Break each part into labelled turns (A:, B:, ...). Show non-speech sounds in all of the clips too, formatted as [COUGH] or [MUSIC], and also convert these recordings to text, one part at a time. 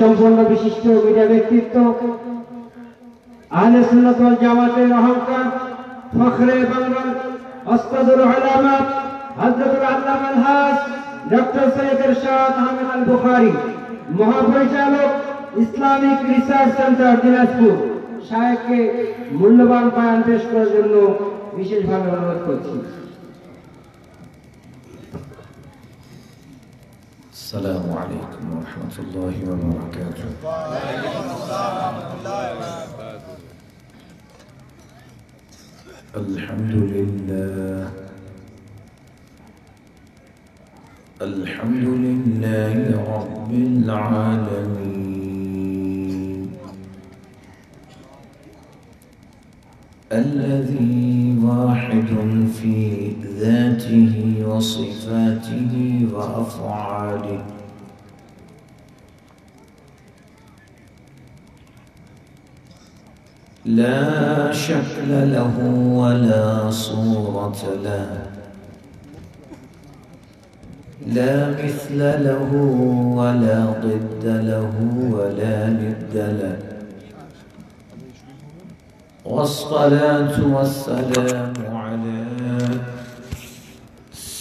A: সম্পূর্ণ বিশিষ্ট মিডিয়া ব্যক্তিত্ব আহলে সুন্নাত ওয়াল জামাতের
B: অহংকার ফখরে বাংলার অস্তাদুর আলামা হযরতুল আল্লামা আলহাজ ডক্টর সৈয়দ ইরশাদ আহমেদ আল বুখারী মহাপরিচালক ইসলামিক রিসার্চ সেন্টার দিনাজপুর সাহেবকে মূল্যবান
A: পায়ন পেশ করার জন্য বিশেষভাবে অনুরোধ করছি
B: السلام عليكم ورحمة الله
A: وبركاته الحمد لله الحمد لله رب العالمين الذي واحد في ذاته وصفاته وأفعاله لا شكل له ولا صورة له لا مثل له ولا ضد له ولا ند له والصلاة والسلام على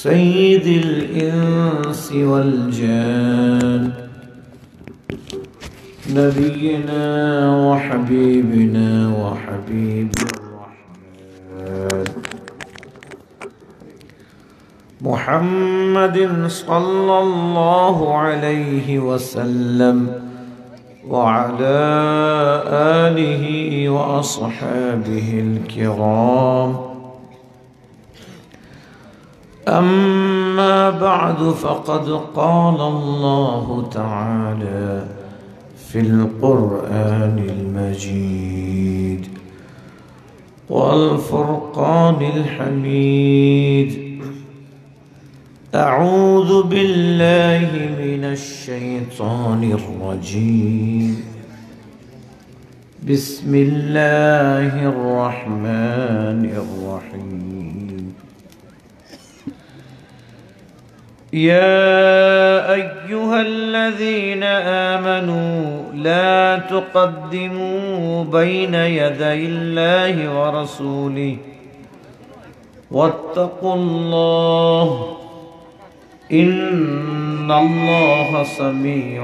A: سيد الإنس والجان نبينا وحبيبنا وحبيب الرحمن محمد صلى الله عليه وسلم وعلى آله وأصحابه الكرام أما بعد فقد قال الله تعالى في القرآن المجيد والفرقان الحميد أعوذ بالله من الشيطان الرجيم بسم الله الرحمن الرحيم يا أيها الذين آمنوا لا تقدموا بين يدي الله ورسوله واتقوا الله إن الله سميع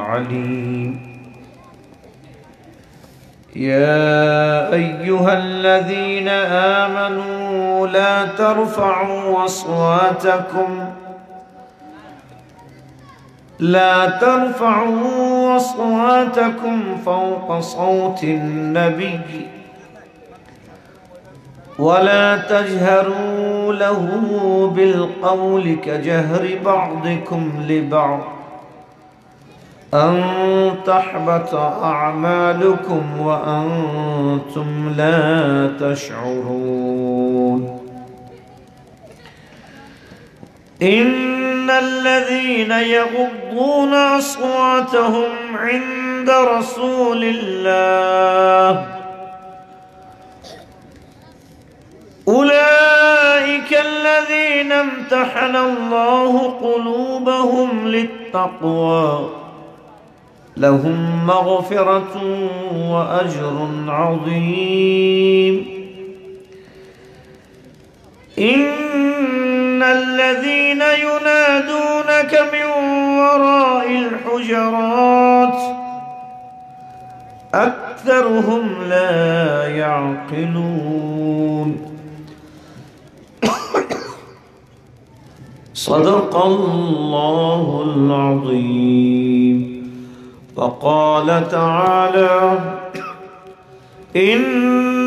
A: عليم يا أيها الذين آمنوا لا ترفعوا أصواتكم لا ترفعوا أصواتكم فوق صوت النبي
B: ولا تجهروا له بالقول كجهر بعضكم لبعض أن
A: تحبط أعمالكم وأنتم لا تشعرون إن الذين يغضون أصواتهم عند رسول الله أولئك الذين امتحن الله قلوبهم للتقوى لهم مغفرة وأجر عظيم إن الذين ينادونك من وراء الحجرات أكثرهم لا يعقلون [COUGHS] صدق الله العظيم وقال تعالى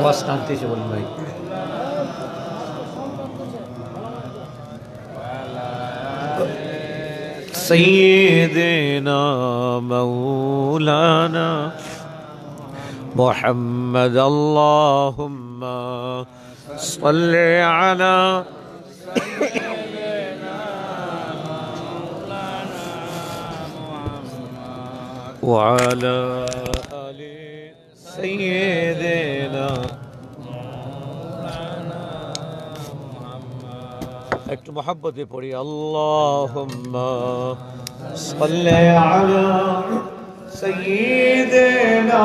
B: আওয়াজ টানতেছে বলি ভাই
A: سيدنا مولانا محمد اللهم صل على وعلى آله سيدنا
B: اكتب محبتي بوري اللهم صل على
A: سيدنا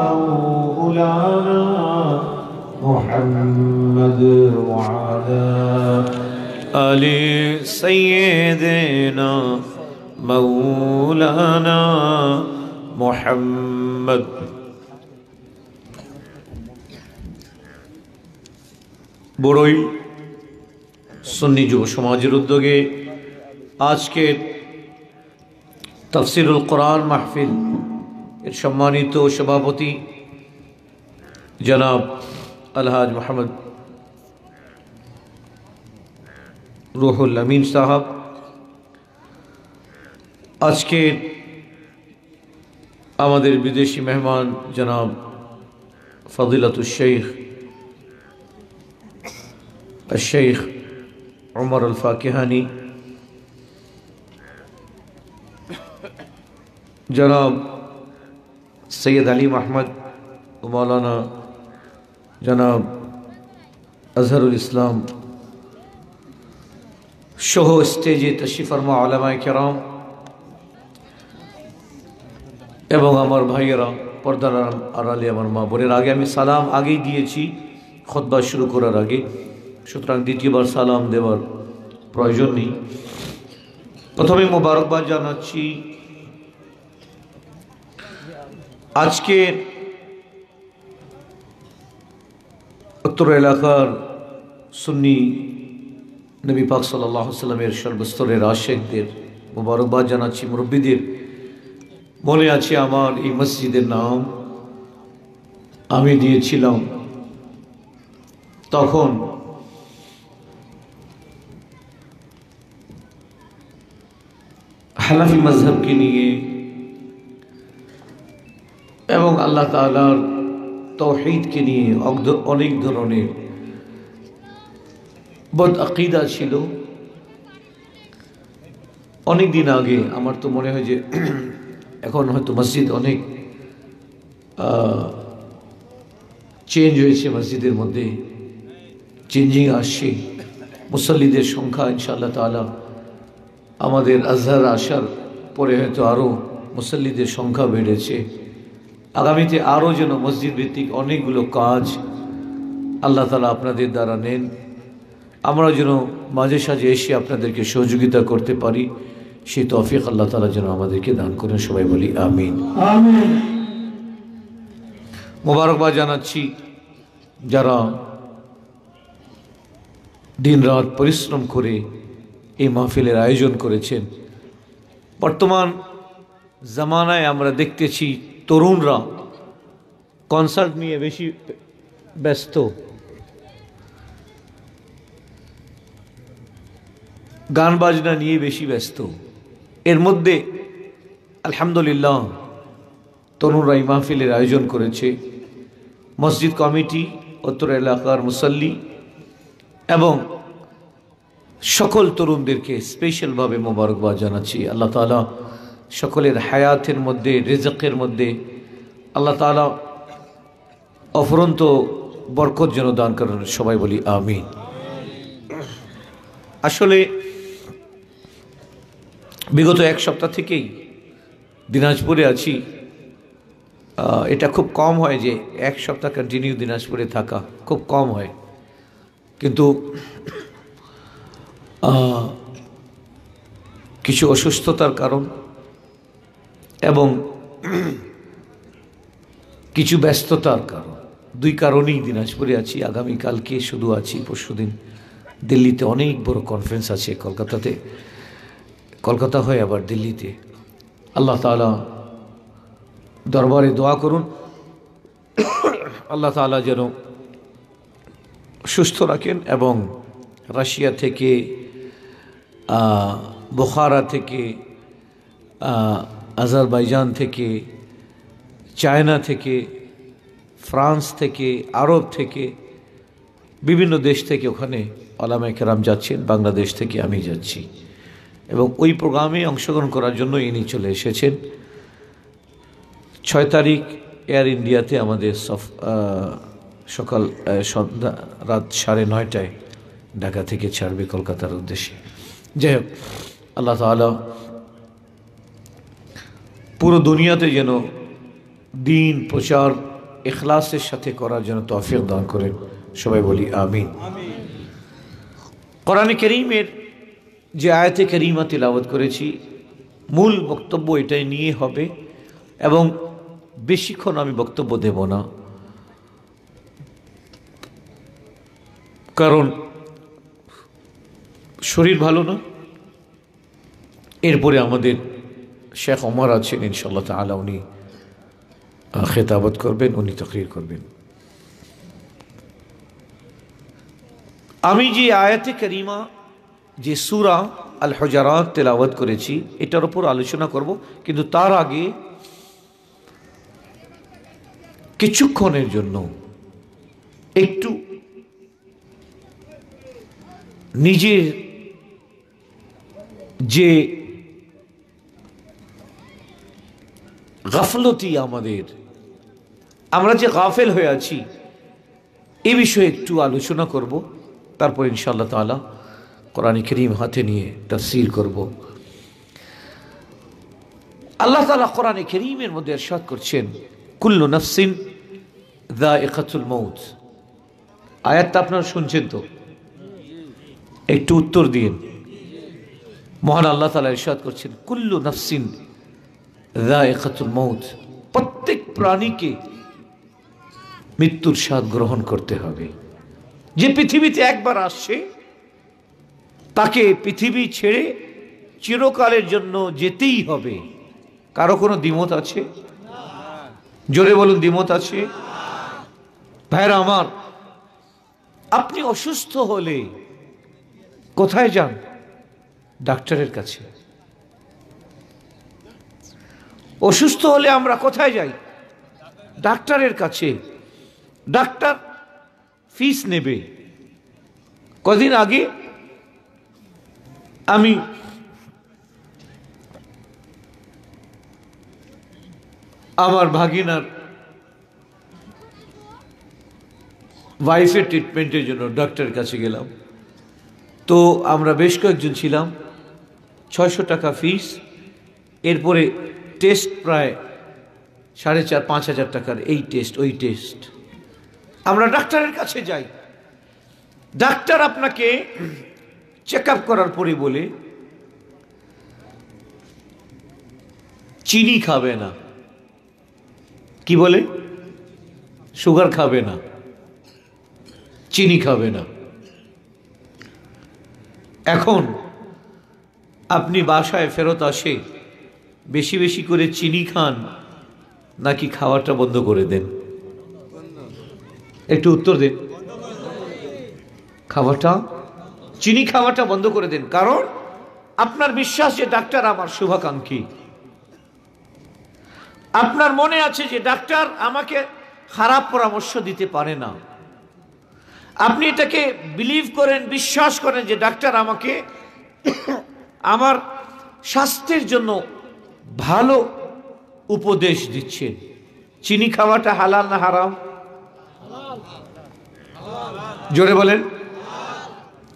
A: مولانا محمد وعلى آل سيدنا مولانا محمد
B: বড়ই সুন্নি যুব সমাজের উদ্যোগে আজকের তফসিরুল কোরআন মাহফিল এর সম্মানিত সভাপতি জনাব আলহাজ মোহাম্মদ রুহুল আমিন সাহাব আজকে আমাদের বিদেশি মেহমান জনাব ফদিলাতুল শেখ الشیخ عمر الفاقہانی جناب سید علی محمد مولانا جناب اظہر الاسلام شہو اسٹیجی تشیف رما عالام کے رام بھائی رام پارلی ہمارا بڑے آگے ہمیں سلام آگے دیئے چی خطبہ شروع کر آگے সুতরাং দ্বিতীয়বার সালাম দেওয়ার প্রয়োজন নেই প্রথমে মোবারকবাদ জানাচ্ছি আজকে উত্তর এলাকার সুন্নি নবী পাক সাল্লাহ সাল্লামের সর্বস্তরের আশেকদের মোবারকবাদ জানাচ্ছি মুরব্বীদের মনে আছে আমার এই মসজিদের নাম আমি দিয়েছিলাম তখন হানাফি মজহবকে নিয়ে এবং আল্লাহ তালার তহিদকে নিয়ে অনেক ধরনের বদ আকিদা ছিল অনেক দিন আগে আমার তো মনে হয় যে [CLEARS THROAT] এখন হয়তো মসজিদ অনেক চেঞ্জ হয়েছে মসজিদের মধ্যে চেঞ্জিং আসছে মুসল্লিদের সংখ্যা ইনশাআল্লাহ তালা আমাদের আজহার আসার পরে হয়তো আরও মুসল্লিদের সংখ্যা বেড়েছে আগামীতে আরও যেন মসজিদ ভিত্তিক অনেকগুলো কাজ আল্লাহ তালা আপনাদের দ্বারা নেন আমরা যেন মাঝে সাঝে এসে আপনাদেরকে সহযোগিতা করতে পারি সেই তফিক আল্লাহ তালা যেন আমাদেরকে দান করেন সবাই বলি আমিন মোবারকবাদ জানাচ্ছি যারা দিন রাত পরিশ্রম করে এই মাহফিলের আয়োজন করেছেন বর্তমান জামানায় আমরা দেখতেছি তরুণরা কনসার্ট নিয়ে বেশি ব্যস্ত গান বাজনা নিয়ে বেশি ব্যস্ত এর মধ্যে আলহামদুলিল্লাহ তরুণরা এই মাহফিলের আয়োজন করেছে মসজিদ কমিটি উত্তর এলাকার মুসল্লি এবং সকল তরুণদেরকে স্পেশালভাবে মোবারকবাদ জানাচ্ছি আল্লাহ তালা সকলের হায়াতের মধ্যে রেজাকের মধ্যে আল্লাহ তালা অফরন্ত বরকত যেন দান করেন সবাই বলি আমি আসলে বিগত এক সপ্তাহ থেকেই দিনাজপুরে আছি এটা খুব কম হয় যে এক সপ্তাহ কন্টিনিউ দিনাজপুরে থাকা খুব কম হয় কিন্তু কিছু অসুস্থতার কারণ এবং কিছু ব্যস্ততার কারণ দুই কারণেই দিনাজপুরে আছি আগামীকালকে শুধু আছি পরশুদিন দিল্লিতে অনেক বড় কনফারেন্স আছে কলকাতাতে কলকাতা হয়ে আবার দিল্লিতে আল্লাহ তালা দরবারে দোয়া করুন আল্লাহ তালা যেন সুস্থ রাখেন এবং রাশিয়া থেকে বুখারা থেকে আজারবাইজান থেকে চায়না থেকে ফ্রান্স থেকে আরব থেকে বিভিন্ন দেশ থেকে ওখানে ওলামা কেরাম যাচ্ছেন বাংলাদেশ থেকে আমি যাচ্ছি এবং ওই প্রোগ্রামে অংশগ্রহণ করার জন্য ইনি চলে এসেছেন ছয় তারিখ এয়ার ইন্ডিয়াতে আমাদের সফ সকাল সন্ধ্যা রাত সাড়ে নয়টায় ঢাকা থেকে ছাড়বে কলকাতার উদ্দেশ্যে যাই হোক আল্লাহ তালা পুরো দুনিয়াতে যেন দিন প্রচার এখলাসের সাথে করার জন্য তফিক দান করেন সবাই বলি আমিন কোরআনে করিমের যে আয়াতে করিমা তিলাবত করেছি মূল বক্তব্য এটাই নিয়ে হবে এবং বেশিক্ষণ আমি বক্তব্য দেব না কারণ শরীর ভালো না এরপরে আমাদের শেখ অমর আছেন ইনশাল্লাহ তালা উনি খেতাবত করবেন উনি তকরির করবেন আমি যে আয়াতে করিমা যে সুরা আল হজারাত তেলাওয়াত করেছি এটার ওপর আলোচনা করব কিন্তু তার আগে কিছুক্ষণের জন্য একটু নিজের যে গাফলতি আমাদের আমরা যে গাফেল হয়ে আছি এ বিষয়ে একটু আলোচনা করব তারপর ইনশাআল্লাহ তালা কোরআন করিম হাতে নিয়ে তাফসির করব আল্লাহ তালা কোরআন করিমের মধ্যে এরশাদ করছেন কুল্লু নফসিন দা একাতুল মৌত আয়াতটা আপনারা শুনছেন তো একটু উত্তর দিন মহান আল্লাহ তালা ইরশাদ করছেন কুল্লু নাফসিন মৌত প্রত্যেক প্রাণীকে মৃত্যুর স্বাদ গ্রহণ করতে হবে যে পৃথিবীতে একবার আসছে তাকে পৃথিবী ছেড়ে চিরকালের জন্য যেতেই হবে কারো কোনো দ্বিমত আছে জোরে বলুন দ্বিমত আছে ভাইরা আমার আপনি অসুস্থ হলে কোথায় যান ডাক্তারের কাছে অসুস্থ হলে আমরা কোথায় যাই ডাক্তারের কাছে ডাক্তার ফিস নেবে কদিন আগে আমি আমার ভাগিনার ওয়াইফের ট্রিটমেন্টের জন্য ডাক্তারের কাছে গেলাম তো আমরা বেশ কয়েকজন ছিলাম ছয়শো টাকা ফিস এরপরে টেস্ট প্রায় সাড়ে চার পাঁচ হাজার টাকার এই টেস্ট ওই টেস্ট আমরা ডাক্তারের কাছে যাই ডাক্তার আপনাকে চেক করার পরে বলে চিনি খাবে না কি বলে সুগার খাবে না চিনি খাবে না এখন আপনি বাসায় ফেরত আসে বেশি বেশি করে চিনি খান নাকি খাওয়াটা বন্ধ করে দেন একটু উত্তর দিন খাওয়াটা চিনি খাওয়াটা বন্ধ করে দেন কারণ আপনার বিশ্বাস যে ডাক্তার আমার শুভাকাঙ্ক্ষী আপনার মনে আছে যে ডাক্তার আমাকে খারাপ পরামর্শ দিতে পারে না আপনি এটাকে বিলিভ করেন বিশ্বাস করেন যে ডাক্তার আমাকে আমার স্বাস্থ্যের জন্য ভালো উপদেশ দিচ্ছেন চিনি খাওয়াটা হালাল না হারাম জোরে বলেন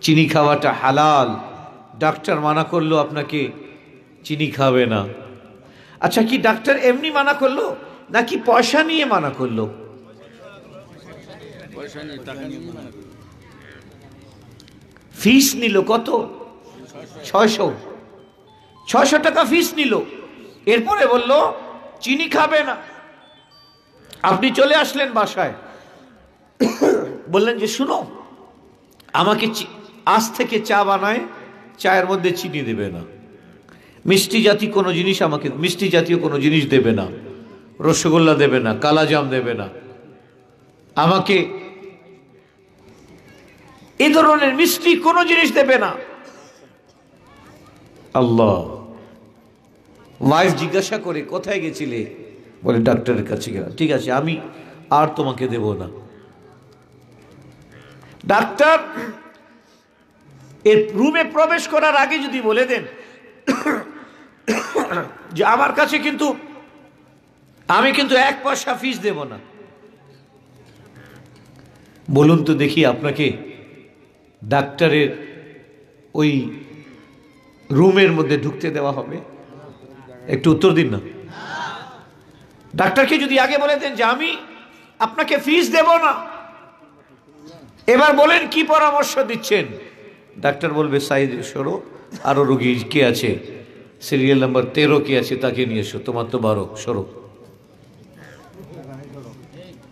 B: চিনি খাওয়াটা হালাল ডাক্তার মানা করলো আপনাকে চিনি খাবে না আচ্ছা কি ডাক্তার এমনি মানা করলো নাকি পয়সা নিয়ে মানা করলো ফিস নিল কত ছয়শো ছয়শো টাকা ফিস নিল এরপরে বলল চিনি খাবে না আপনি চলে আসলেন বাসায় বললেন যে শুনো আমাকে আজ থেকে চা বানায় চায়ের মধ্যে চিনি দেবে না মিষ্টি জাতি কোনো জিনিস আমাকে মিষ্টি জাতীয় কোনো জিনিস দেবে না রসগোল্লা দেবে না কালাজাম দেবে না আমাকে এ ধরনের মিষ্টি কোনো জিনিস দেবে না আল্লাহ ওয়াইফ জিজ্ঞাসা করে কোথায় গেছিলে বলে ডাক্তারের কাছে গেলাম ঠিক আছে আমি আর তোমাকে দেব না ডাক্তার এর রুমে প্রবেশ করার আগে যদি বলে দেন যে আমার কাছে কিন্তু আমি কিন্তু এক পয়সা ফিস দেব না বলুন তো দেখি আপনাকে ডাক্তারের ওই রুমের মধ্যে ঢুকতে দেওয়া হবে একটু উত্তর দিন না ডাক্তারকে যদি আগে বলে দেন যে আমি আপনাকে ফিস দেব না এবার বলেন কি পরামর্শ দিচ্ছেন ডাক্তার বলবে সাইজ সরো আরও রুগী কে আছে সিরিয়াল নাম্বার তেরো কে আছে তাকে নিয়ে এসো তোমার তো বারো সরো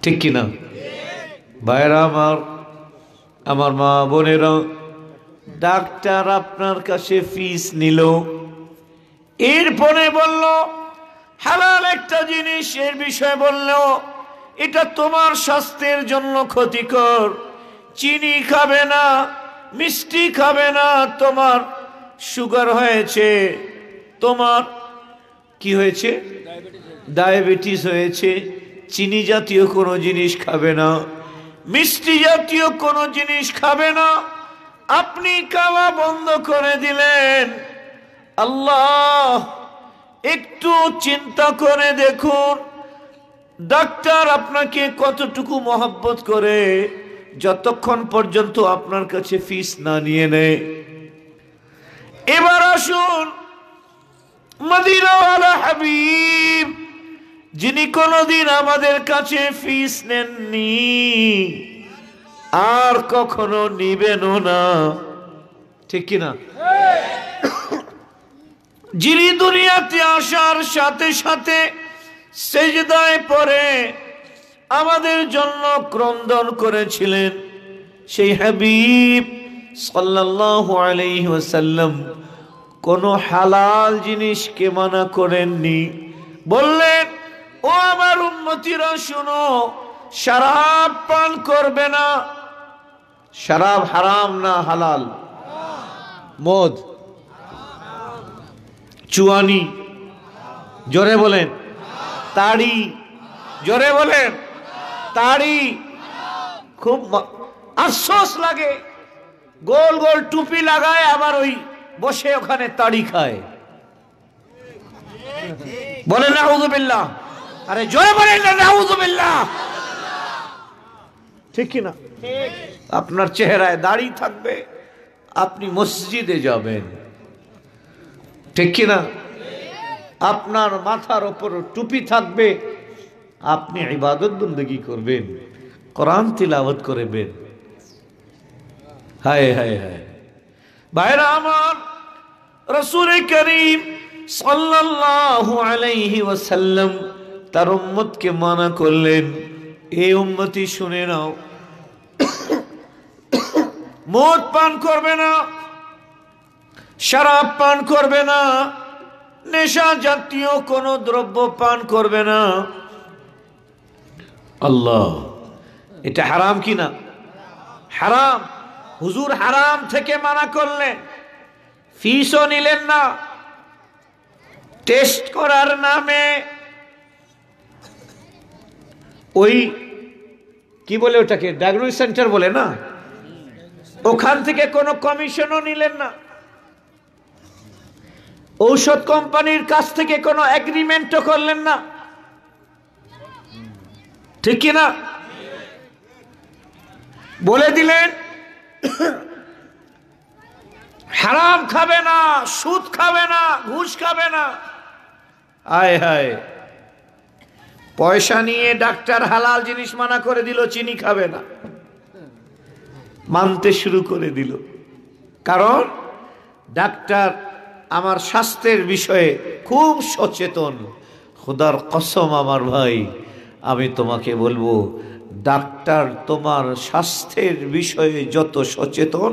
B: ঠিক কিনা ভাইরা আমার আমার মা বোনেরা ডাক্তার আপনার কাছে ফিস নিল এরপরে বলল হালাল একটা জিনিস এর বিষয়ে বলল এটা তোমার স্বাস্থ্যের জন্য ক্ষতিকর চিনি খাবে না মিষ্টি খাবে না তোমার সুগার হয়েছে তোমার কি হয়েছে ডায়াবেটিস হয়েছে চিনি জাতীয় কোনো জিনিস খাবে না মিষ্টি জাতীয় কোনো জিনিস খাবে না আপনি কাওয়া বন্ধ করে দিলেন আল্লাহ একটু চিন্তা করে দেখুন ডাক্তার আপনাকে কতটুকু মহাব্বত করে যতক্ষণ পর্যন্ত আপনার কাছে ফিস না নিয়ে নেয় এবার আসুন মদিনাওয়ালা হাবিব যিনি কোনোদিন আমাদের কাছে ফিস নেননি আর কখনো নিবেনও না ঠিক কিনা যিনি দুনিয়াতে আসার সাথে সাথে সেজদায় পরে আমাদের জন্য ক্রন্দন করেছিলেন সেই হাবিব সাল্লাল্লাহু আলাইহি ওয়াসাল্লাম কোনো হালাল জিনিসকে মানা করেননি বললেন ও আমার উন্মতিরা শুনো শরাব পান করবে না শরাব হারাম না হালাল মদ চুয়ানি জোরে বলেন তাড়ি জোরে বলেন তাড়ি খুব আফসোস লাগে গোল গোল টুপি লাগায় আবার ওই বসে ওখানে তাড়ি খায় বলেন নাহুদুবিল্লাহ আরে জোরে বলেন নাহুদুবিল্লাহ ঠিক কিনা ঠিক আপনার চেহারায় দাড়ি থাকবে আপনি মসজিদে যাবেন ঠিক কিনা আপনার মাথার ওপর টুপি থাকবে আপনি ইবাদত বন্দী করবেন কোরআন তিলাবত করবেন হায় হায় হায় ভাইরা আমার রসুল করিম সাল্লাল্লাহু আলাইহি ওয়াসাল্লাম তার উম্মতকে মানা করলেন এই উম্মতি শুনে নাও মদ পান করবে না শরাব পান করবে না নেশা জাতীয় কোনো দ্রব্য পান করবে না আল্লাহ এটা হারাম কি না হারাম হুজুর হারাম থেকে মানা করলে ফিসও নিলেন না টেস্ট করার নামে ওই কি বলে ওটাকে ডায়াগনোস সেন্টার বলে না ওখান থেকে কোনো কমিশনও নিলেন না ঔষধ কোম্পানির কাছ থেকে কোনো অ্যাগ্রিমেন্টও করলেন না ঠিক না বলে দিলেন হারাম খাবে না সুদ খাবে না ঘুষ খাবে না আয় হায় পয়সা নিয়ে ডাক্তার হালাল জিনিস মানা করে দিল চিনি খাবে না মানতে শুরু করে দিল কারণ ডাক্তার আমার স্বাস্থ্যের বিষয়ে খুব সচেতন খুদার কসম আমার ভাই আমি তোমাকে বলবো ডাক্তার তোমার স্বাস্থ্যের বিষয়ে যত সচেতন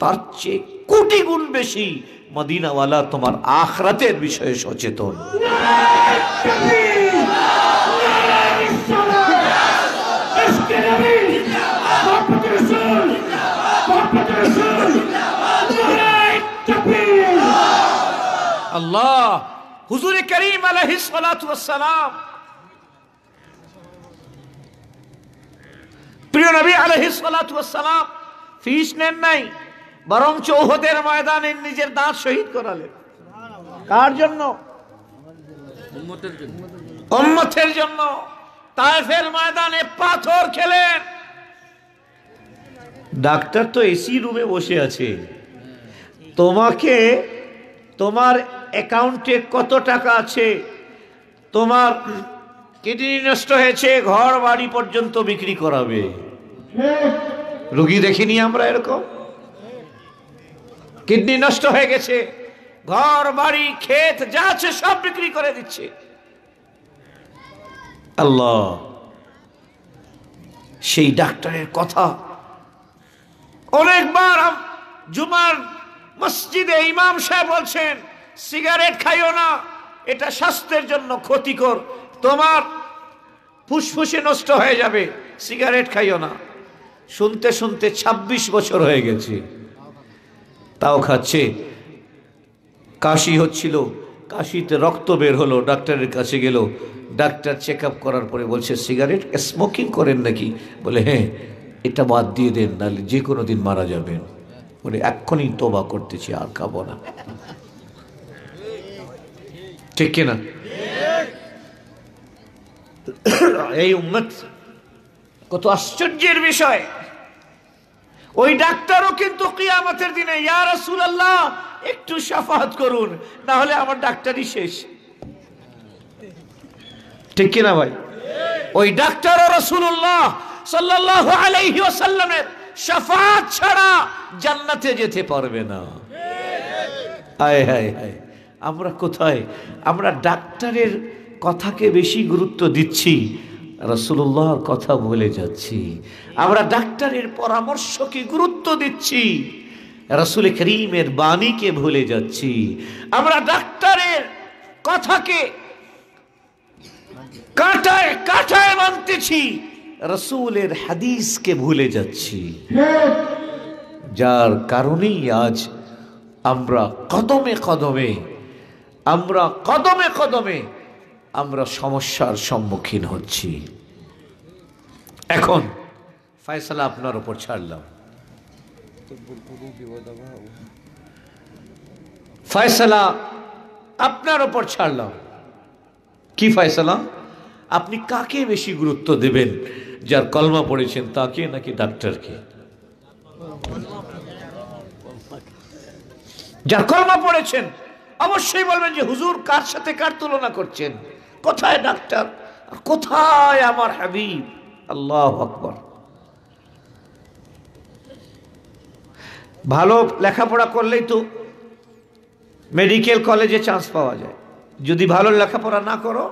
B: তার চেয়ে কোটি গুণ বেশি মদিনাওয়ালা তোমার আখরাতের বিষয়ে সচেতন আল্লাহ হুজুরে করিম আলহি সালাম প্রিয় নবী আলহি সালাম ফিস নেন নাই বরং চৌহদের ময়দানে নিজের দাঁত শহীদ করালেন কার জন্য অম্মথের জন্য তাইফের ময়দানে পাথর খেলেন ডাক্তার তো এসি রুমে বসে আছে তোমাকে তোমার অ্যাকাউন্টে কত টাকা আছে তোমার কিডনি নষ্ট হয়েছে ঘর বাড়ি পর্যন্ত বিক্রি করাবে রুগী দেখিনি আমরা এরকম কিডনি নষ্ট হয়ে গেছে ঘর বাড়ি ক্ষেত যা আছে সব বিক্রি করে দিচ্ছে আল্লাহ সেই ডাক্তারের কথা অনেকবার জুমার মসজিদে ইমাম সাহেব বলছেন সিগারেট খাইও না এটা স্বাস্থ্যের জন্য ক্ষতিকর তোমার ফুসফুসে নষ্ট হয়ে যাবে সিগারেট খাইও না শুনতে শুনতে ২৬ বছর হয়ে গেছে তাও খাচ্ছে কাশি হচ্ছিল কাশিতে রক্ত বের হলো ডাক্তারের কাছে গেল ডাক্তার চেক আপ করার পরে বলছে সিগারেট স্মোকিং করেন নাকি বলে হ্যাঁ এটা বাদ দিয়ে দেন নাহলে যে কোনো দিন মারা যাবেন বলে এক্ষণই তোবা করতেছি আর খাবো না ঠিক কিনা এই উম্মত কত আশ্চর্যের বিষয় ওই ডাক্তারও কিন্তু কিয়ামতের দিনে ইয়া রাসূলুল্লাহ একটু সাফাত করুন না হলে আমার ডাক্তারই শেষ ঠিক কিনা ভাই ওই ডাক্তার ও রসুল্লাহ সাল্লাহ আলাইহি ওসাল্লামের সাফাত ছাড়া জান্নাতে যেতে পারবে না আয় হায় হায় আমরা কোথায় আমরা ডাক্তারের কথাকে বেশি গুরুত্ব দিচ্ছি রসুল্লাহর কথা বলে যাচ্ছি আমরা ডাক্তারের পরামর্শকে গুরুত্ব দিচ্ছি রসুল করিমের বাণীকে ভুলে যাচ্ছি আমরা ডাক্তারের কথাকে কাটায় কাটায় মানতেছি রসুলের হাদিসকে ভুলে যাচ্ছি যার কারণেই আজ আমরা কদমে কদমে আমরা কদমে কদমে আমরা সমস্যার সম্মুখীন হচ্ছি এখন ফয়সালা আপনার ওপর ছাড়লাম ফয়সালা আপনার ওপর ছাড়লাম কি ফয়সালা আপনি কাকে বেশি গুরুত্ব দেবেন যার কলমা পড়েছেন তাকে নাকি ডাক্তারকে যার কলমা পড়েছেন অবশ্যই বলবেন যে হুজুর কার সাথে কার তুলনা করছেন কোথায় ডাক্তার কোথায় আমার হাবিব আল্লাহ আকবর ভালো লেখাপড়া করলেই তো মেডিকেল কলেজে চান্স পাওয়া যায় যদি ভালো লেখাপড়া না করো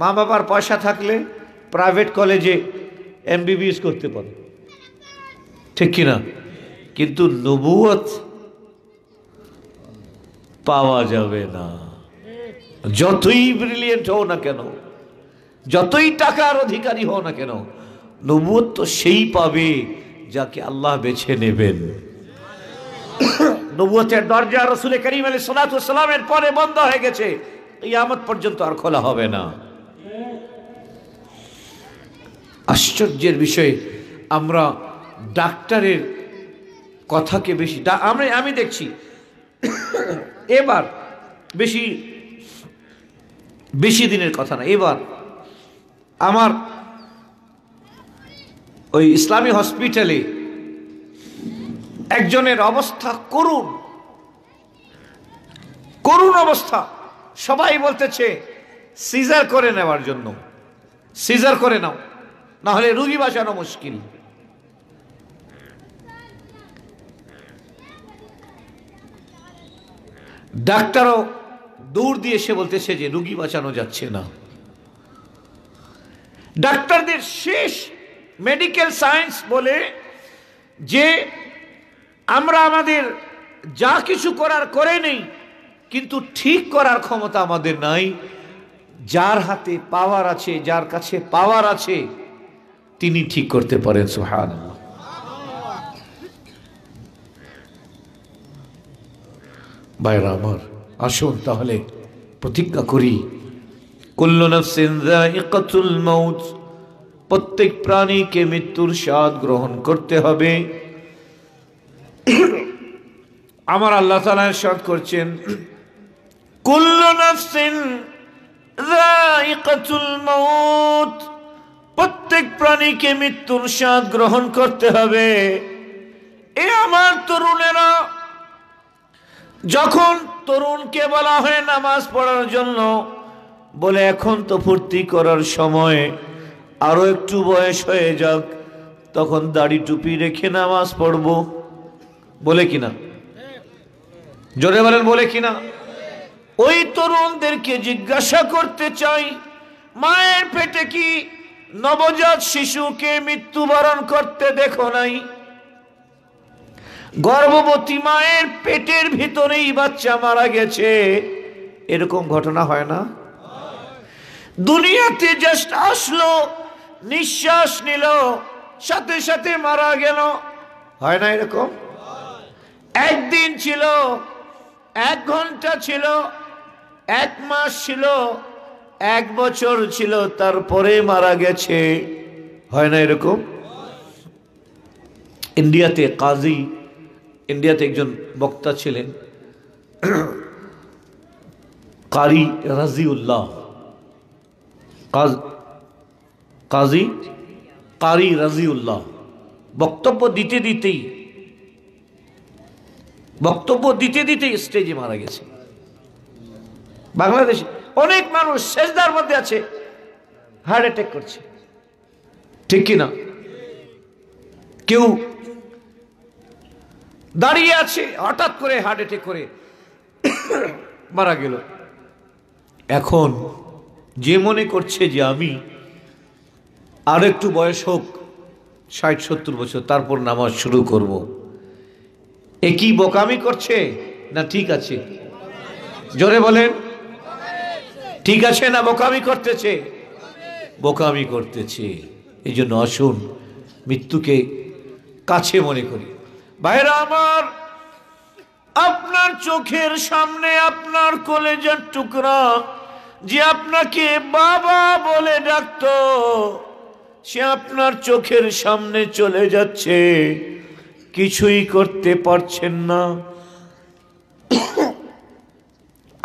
B: মা বাবার পয়সা থাকলে প্রাইভেট কলেজে এমবিবিএস করতে পারো ঠিক কিনা কিন্তু নবুয়ত পাওয়া যাবে না যতই ব্রিলিয়েন্ট হও না কেন যতই টাকার অধিকারী হও না কেন নবুত তো সেই পাবে যাকে আল্লাহ বেছে নেবেন নবুয়তের দরজা রসুলের করিম আলী সালাতামের পরে বন্ধ হয়ে গেছে ইয়ামত পর্যন্ত আর খোলা হবে না আশ্চর্যের বিষয়ে আমরা ডাক্তারের কথাকে বেশি আমি আমি দেখছি এবার বেশি বেশি দিনের কথা না এবার আমার ওই ইসলামী হসপিটালে একজনের অবস্থা করুণ করুণ অবস্থা সবাই বলতেছে সিজার করে নেওয়ার জন্য সিজার করে নাও না হলে রুগী বাঁচানো মুশকিল ডাক্তারও দৌড় দিয়ে এসে বলতেছে যে রুগী বাঁচানো যাচ্ছে না ডাক্তারদের শেষ মেডিকেল সায়েন্স বলে যে আমরা আমাদের যা কিছু করার করে নেই কিন্তু ঠিক করার ক্ষমতা আমাদের নাই যার হাতে পাওয়ার আছে যার কাছে পাওয়ার আছে তিনি ঠিক করতে পারেন আল্লাহ বাইরা আমার আসুন তাহলে প্রতিজ্ঞা করি প্রত্যেক প্রাণীকে মৃত্যুর স্বাদ গ্রহণ করতে হবে আমার আল্লাহ স্বাদ করছেন মৌত প্রত্যেক প্রাণীকে মৃত্যুর স্বাদ গ্রহণ করতে হবে এ আমার তরুণেরা যখন তরুণকে বলা হয় নামাজ পড়ার জন্য বলে এখন তো ফুর্তি করার সময় আরও একটু বয়স হয়ে যাক তখন দাড়ি টুপি রেখে নামাজ পড়ব বলে কিনা জোরে বলেন বলে কিনা ওই তরুণদেরকে জিজ্ঞাসা করতে চাই মায়ের পেটে কি নবজাত শিশুকে মৃত্যুবরণ করতে দেখো নাই গর্ভবতী মায়ের পেটের ভিতরেই বাচ্চা মারা গেছে এরকম ঘটনা হয় না দুনিয়াতে জাস্ট আসলো নিঃশ্বাস নিল সাথে সাথে মারা গেল হয় না এরকম একদিন ছিল এক ঘন্টা ছিল এক মাস ছিল এক বছর ছিল তারপরে মারা গেছে হয় না এরকম ইন্ডিয়াতে কাজী ইন্ডিয়াতে একজন বক্তা ছিলেন কারি রাজিউল্লাহ কাজী কারি রাজিউল্লাহ বক্তব্য দিতে দিতেই বক্তব্য দিতে দিতেই স্টেজে মারা গেছে বাংলাদেশে অনেক মানুষ শেষদার মধ্যে আছে হার্ট অ্যাটাক করছে ঠিক কিনা কেউ দাঁড়িয়ে আছে হঠাৎ করে হার্ট অ্যাটেক করে মারা গেল এখন যে মনে করছে যে আমি আর একটু বয়স হোক ষাট সত্তর বছর তারপর নামাজ শুরু করব। এ কি বোকামি করছে না ঠিক আছে জোরে বলেন ঠিক আছে না বোকামি করতেছে বোকামি করতেছে এই জন্য আসুন মৃত্যুকে কাছে মনে করি ভাইরা আমার আপনার চোখের সামনে আপনার কলেজের টুকরা যে আপনাকে বাবা বলে ডাকত সে আপনার চোখের সামনে চলে যাচ্ছে কিছুই করতে পারছেন না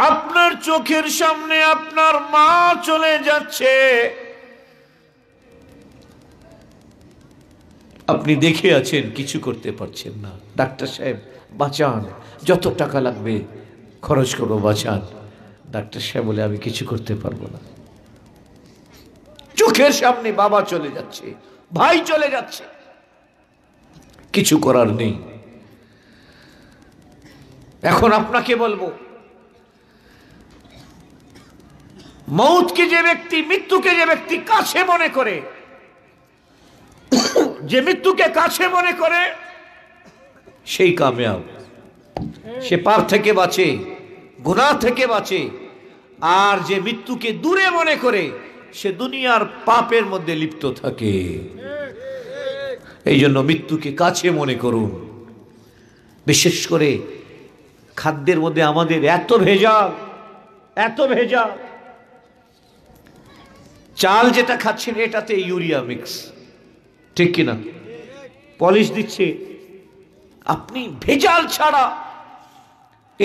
B: আপনার চোখের সামনে আপনার মা চলে যাচ্ছে আপনি দেখে আছেন কিছু করতে পারছেন না ডাক্তার সাহেব বাঁচান যত টাকা লাগবে খরচ করবো বাঁচান ডাক্তার সাহেব বলে আমি কিছু করতে পারবো না চোখের সামনে বাবা চলে যাচ্ছে ভাই চলে যাচ্ছে কিছু করার নেই এখন আপনাকে বলবো মৌতকে যে ব্যক্তি মৃত্যুকে যে ব্যক্তি কাছে মনে করে যে মৃত্যুকে কাছে মনে করে সেই কামিয়াব সে পাপ থেকে বাঁচে গুণা থেকে বাঁচে আর যে মৃত্যুকে দূরে মনে করে সে দুনিয়ার পাপের মধ্যে লিপ্ত থাকে এই জন্য মৃত্যুকে কাছে মনে করুন বিশেষ করে খাদ্যের মধ্যে আমাদের এত ভেজাল এত ভেজাল চাল যেটা খাচ্ছেন এটাতে ইউরিয়া মিক্স ঠিক কিনা পলিশ দিচ্ছে আপনি ভেজাল ছাড়া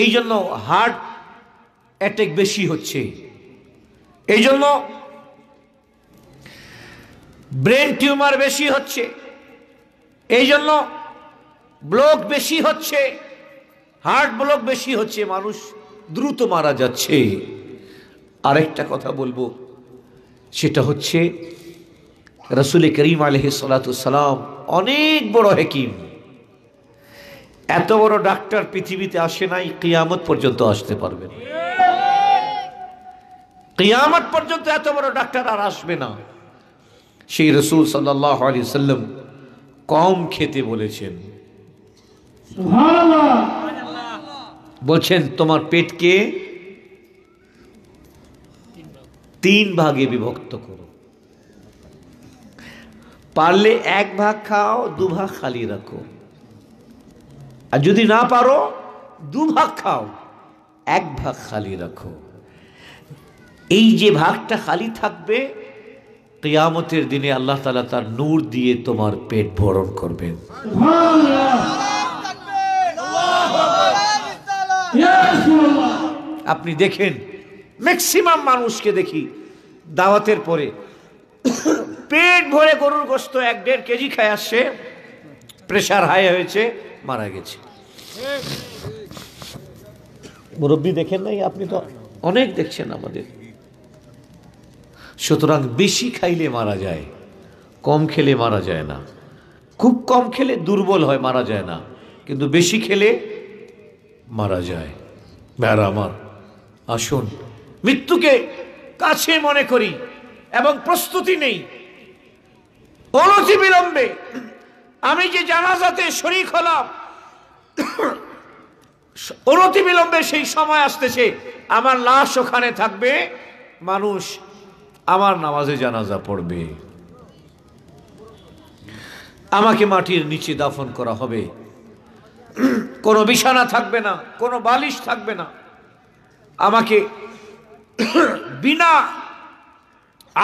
B: এই জন্য হার্ট অ্যাটেক বেশি হচ্ছে এই জন্য ব্রেন টিউমার বেশি হচ্ছে এই জন্য ব্লক বেশি হচ্ছে হার্ট ব্লক বেশি হচ্ছে মানুষ দ্রুত মারা যাচ্ছে আরেকটা কথা বলবো সেটা হচ্ছে রসুল করিম আলহ সালাম অনেক বড় হেকিম এত বড় ডাক্তার পৃথিবীতে আসে নাই কিয়ামত পর্যন্ত আসতে পারবে না কিয়ামত পর্যন্ত এত বড় ডাক্তার আর আসবে না সেই রসুল সাল্লাহ আলি সাল্লাম কম খেতে বলেছেন বলছেন তোমার পেটকে তিন ভাগে বিভক্ত করো পারলে এক ভাগ খাও দু ভাগ খালি রাখো আর যদি না পারো দু ভাগ খাও এক ভাগ খালি রাখো এই যে ভাগটা খালি থাকবে কেয়ামতের দিনে আল্লাহ তালা তার নূর দিয়ে তোমার পেট ভরণ করবেন আপনি দেখেন ম্যাক্সিমাম মানুষকে দেখি দাওয়াতের পরে পেট ভরে গরুর গোস্ত এক দেড় কেজি খায় আসছে প্রেশার হাই হয়েছে মারা গেছে মুরব্বী দেখেন নাই আপনি তো অনেক দেখছেন আমাদের সুতরাং বেশি খাইলে মারা যায় কম খেলে মারা যায় না খুব কম খেলে দুর্বল হয় মারা যায় না কিন্তু বেশি খেলে মারা যায় বেড়া আমার আসুন মৃত্যুকে কাছে মনে করি এবং প্রস্তুতি নেই অনতি বিলম্বে আমি যে জানাজাতে শরিক হলাম অনতি বিলম্বে সেই সময় আসতেছে আমার লাশ ওখানে থাকবে মানুষ আমার নামাজে জানাজা পড়বে আমাকে মাটির নিচে দাফন করা হবে কোনো বিছানা থাকবে না কোনো বালিশ থাকবে না আমাকে বিনা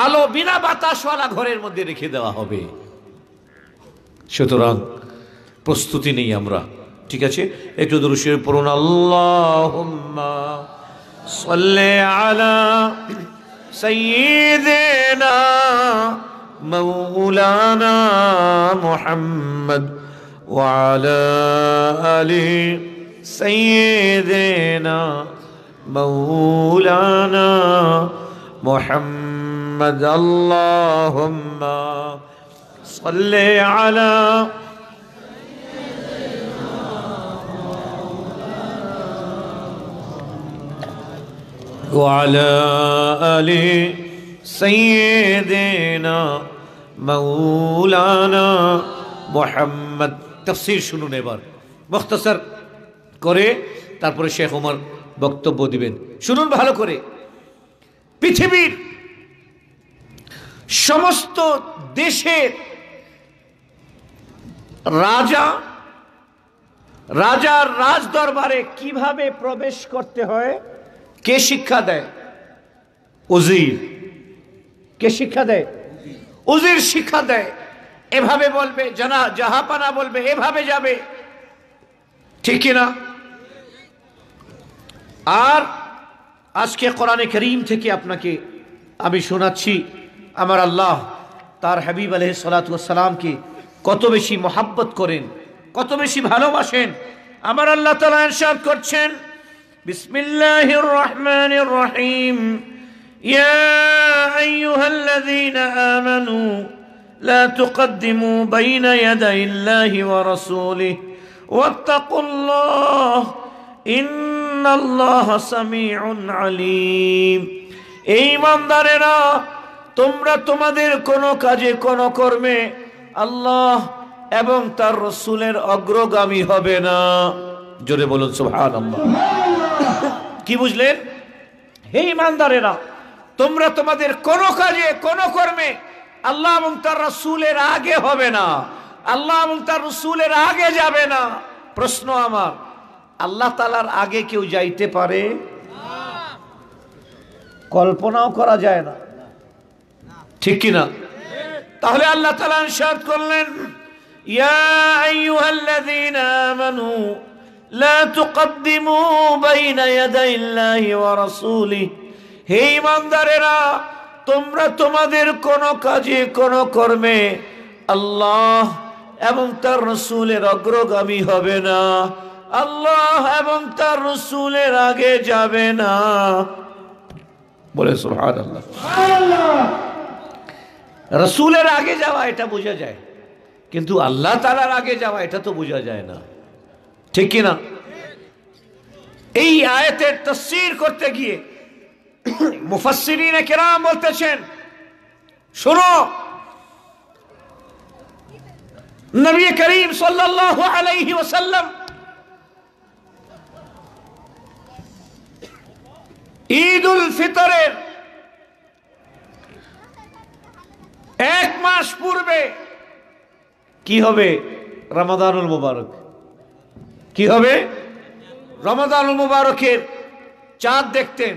B: আলো বিনা বাতাসওয়ালা ঘরের মধ্যে রেখে দেওয়া হবে সুতরাং প্রস্তুতি নেই আমরা ঠিক আছে একটু দুরুশের পড়ুন আল্লাহ
A: আলা سيدنا مولانا محمد وعلى آله سيدنا مولانا محمد اللهم صل على
B: وعلى آل سيدنا মৌলানা মোহাম্মদ তফসির শুনুন এবার মুখতসার করে তারপরে শেখ ওমর বক্তব্য দিবেন শুনুন ভালো করে পৃথিবীর সমস্ত দেশের রাজা রাজার রাজ দরবারে কিভাবে প্রবেশ করতে হয় কে শিক্ষা দেয় উজির কে শিক্ষা দেয় উজির শিক্ষা দেয় এভাবে বলবে জানা জাহাপানা বলবে এভাবে যাবে ঠিক না আর আজকে কোরআনে করিম থেকে আপনাকে আমি শোনাচ্ছি আমার আল্লাহ তার হাবিব আলহ সালাতামকে কত বেশি মোহাব্বত করেন কত বেশি ভালোবাসেন আমার আল্লাহ তালা ইনসাদ করছেন বিসমিল্লাহ الرحمن রহিম يا أيها الذين آمنوا
A: لا تقدموا بين يدي الله ورسوله واتقوا
B: الله إن الله سميع عليم إيمان دارنا তোমরা তোমাদের কোনো কাজে কোনো কর্মে আল্লাহ এবং তার রসুলের অগ্রগামী হবে না জোরে বলুন সুহান কি বুঝলেন হে ইমানদারেরা তোমরা তোমাদের কোনো কাজে কোনো কর্মে আল্লাহ এবং তার রসুলের আগে হবে না আল্লাহ এবং তার রসুলের আগে যাবে না প্রশ্ন আমার আল্লাহ তালার আগে কেউ যাইতে পারে কল্পনাও করা যায় না ঠিক কিনা তাহলে আল্লাহ তালা ইনশাদ করলেন يا أيها الذين آمنوا لا تقدموا بين يدي الله ورسوله হে তোমরা তোমাদের কোন কাজে কোন কর্মে আল্লাহ এবং তার রসুলের অগ্রগামী হবে না আল্লাহ এবং তার রসুলের আগে যাবে না বলে সুহার আল্লাহ রসুলের আগে যাওয়া এটা বোঝা যায় কিন্তু আল্লাহ তালার আগে যাওয়া এটা তো বোঝা যায় না ঠিক কিনা এই আয়তের তসির করতে গিয়ে মুফাসিরিন কেরাম বলতেছেন শোনো নবী করিম সাল্লি আলাইহি ঈদ উল ফিতরের এক মাস পূর্বে কি হবে রমাদানুল মুবারক কি হবে রমাদানুল মুবারকের চাঁদ দেখতেন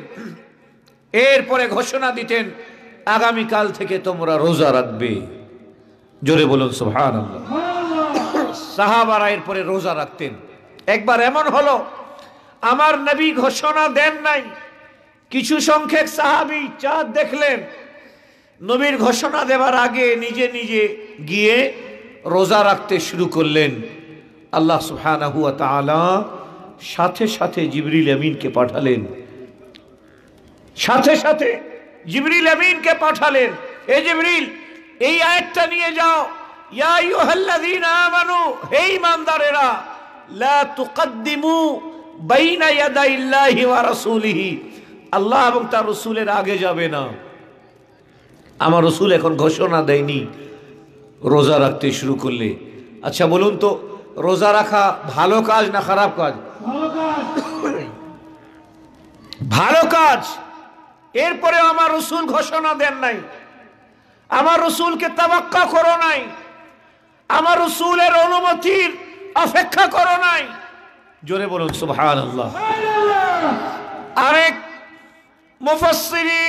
B: এরপরে ঘোষণা দিতেন আগামীকাল থেকে তোমরা রোজা রাখবে জোরে বলুন সুহান সাহাবারা এরপরে রোজা রাখতেন একবার এমন হলো আমার নবী ঘোষণা দেন নাই কিছু সংখ্যক সাহাবি চাঁদ দেখলেন নবীর ঘোষণা দেবার আগে নিজে নিজে গিয়ে রোজা রাখতে শুরু করলেন আল্লাহ সুহানাহুয়া তালা সাথে সাথে জিবরিল আমিনকে পাঠালেন সাথে সাথে জিবরিল আমিনকে পাঠালেন এ জিবরিল এই আয়টা নিয়ে যাও হে লা আল্লাহ এবং তার রসুলের আগে যাবে না আমার রসুল এখন ঘোষণা দেয়নি রোজা রাখতে শুরু করলে আচ্ছা বলুন তো রোজা রাখা ভালো কাজ না খারাপ কাজ ভালো কাজ এরপরে আমার রসুল ঘোষণা দেন নাই আমার রসুলকে তাবাক্কা করো নাই আমার রসুলের অনুমতির অপেক্ষা করো নাই জোরে বলুন সুবহান আরেক মুফাসসিরি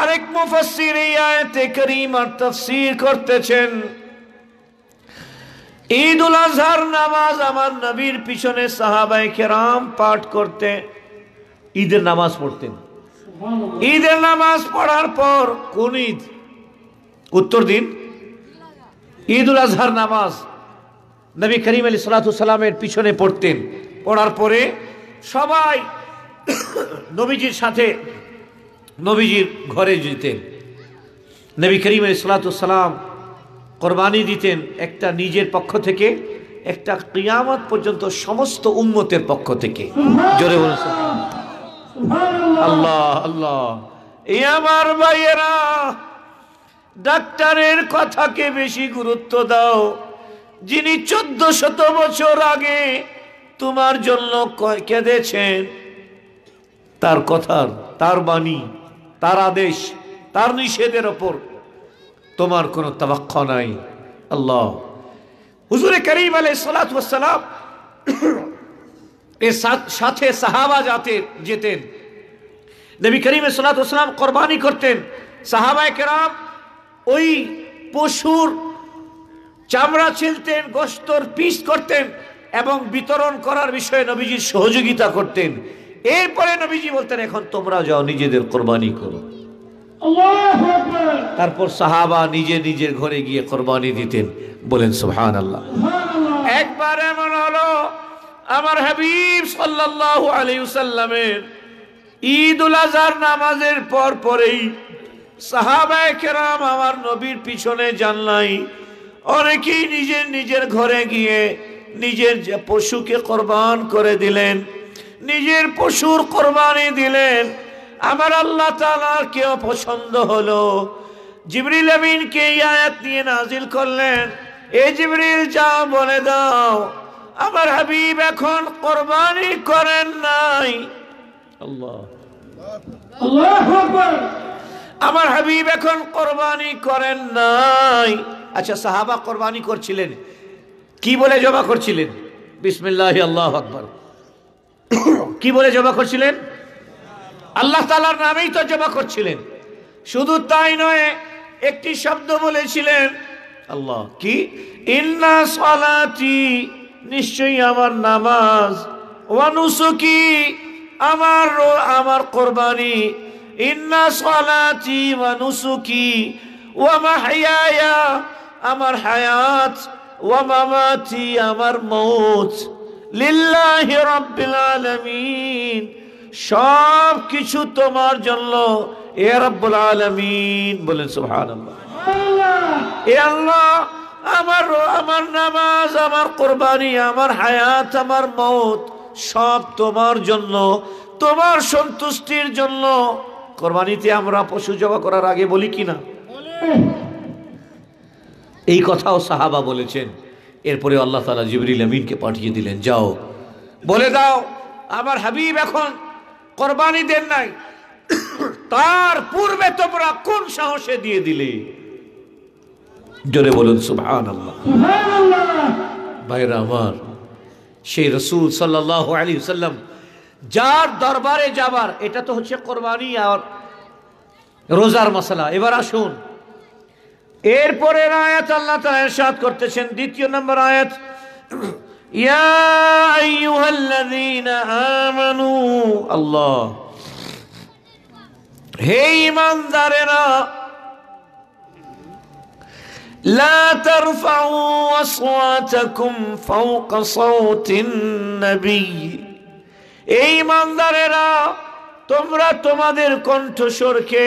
B: আরেক মুফাসির এই আয়াতে আর তফসির করতেছেন উল আজহার নামাজ আমার নবীর পিছনে সাহাবাই কেরাম পাঠ করতে ঈদের নামাজ পড়তেন ঈদের নামাজ পড়ার পর কোন ঈদ উত্তর দিন উল আজহার নামাজ নবী করিম আলী সালাতামের পিছনে পড়তেন পড়ার পরে সবাই [COUGHS] নবীজির সাথে নবীজির ঘরে যেতেন নবী করিম ইসলাতুসাল্লাম কোরবানি দিতেন একটা নিজের পক্ষ থেকে একটা কিয়ামত পর্যন্ত সমস্ত উন্মতের পক্ষ থেকে জোরে বলেছে আল্লাহ আল্লাহ এ আমার ভাইয়েরা ডাক্তারের কথাকে বেশি গুরুত্ব দাও যিনি চোদ্দ শত বছর আগে তোমার জন্য কেঁদেছেন তার কথার তার বাণী তার আদেশ তার নিষেধের ওপর তোমার কোনো তবাক্ষ নাই আল্লাহ হুজুরে করিম আলে সালাতাম এর সাথে সাহাবা যাতে যেতেন নবী করিম সালাতাম কোরবানি করতেন সাহাবায় কেরাম ওই পশুর চামড়া ছিলতেন গোস্তর পিস করতেন এবং বিতরণ করার বিষয়ে নবীজির সহযোগিতা করতেন এরপরে নবীজি বলতেন এখন তোমরা যাও নিজেদের কোরবানি করো তারপর সাহাবা নিজে নিজের ঘরে গিয়ে কোরবানি দিতেন বলেন সুহান আল্লাহ একবার এমন হলো আমার হাবিব সাল্লাহ আলিউসাল্লামের ঈদ উল আজহার নামাজের পর পরেই সাহাবায় কেরাম আমার নবীর পিছনে জানলাই অনেকেই নিজের নিজের ঘরে গিয়ে নিজের পশুকে কোরবান করে দিলেন নিজের পশুর কোরবানি দিলেন আমার আল্লাহ তালার কেউ পছন্দ হলো জিবরিল আমিনকে আয়াত নিয়ে নাজিল করলেন এ জিবরিল যাও বলে দাও আমার হাবিব এখন কোরবানি করেন নাই আল্লাহ আমার হাবিব এখন কোরবানি করেন নাই আচ্ছা সাহাবা কোরবানি করছিলেন কি বলে জমা করছিলেন বিসমিল্লাহ আল্লাহ আকবর [COUGHS] কি বলে জমা করছিলেন আল্লাহ তালার নামেই তো জমা করছিলেন শুধু তাই নয় একটি শব্দ বলেছিলেন আল্লাহ কি ইন্না সালাতি নিশ্চয়ই আমার নামাজ ওয়ানুসুকি আমার আমার কোরবানি ইন্না সালাতি ওয়ানুসুকি ওয়া মাহইয়া আমার হায়াত ওয়া মামাতি আমার মৌত লিল্লাহি রব্বিল আলামিন সব কিছু তোমার জন্য এ রব্বুল আলামিন বলেন সুবহানাল্লাহ এ আল্লাহ আমার আমার নামাজ আমার কোরবানি আমার হায়াত আমার মত সব তোমার জন্য তোমার সন্তুষ্টির জন্য কোরবানিতে আমরা পশু জবা করার আগে বলি কি না এই কথাও সাহাবা বলেছেন এরপরে আল্লাহ তালা জিবরিল আমিনকে পাঠিয়ে দিলেন যাও বলে দাও আমার হাবিব এখন কোরবানি দেন নাই তার পূর্বে তোমরা কোন সাহসে দিয়ে দিলে জোরে বলুন সুভান আল্লাহ ভাইরা আমার সেই রসুল সাল্লাহ আলী সাল্লাম যার দরবারে যাবার এটা তো হচ্ছে কোরবানি আর রোজার মশলা এবার আসুন এরপরের আয়াত আল্লাহ তাআলা ইরশাদ করতেছেন দ্বিতীয় নম্বর আয়াত ইয়া আইয়ুহাল্লাযীনা আমানু আল্লাহ হে ইমানদারেরা لا ترفعوا أصواتكم فوق صوت النبي এই ইমানদারেরা তোমরা তোমাদের কণ্ঠস্বরকে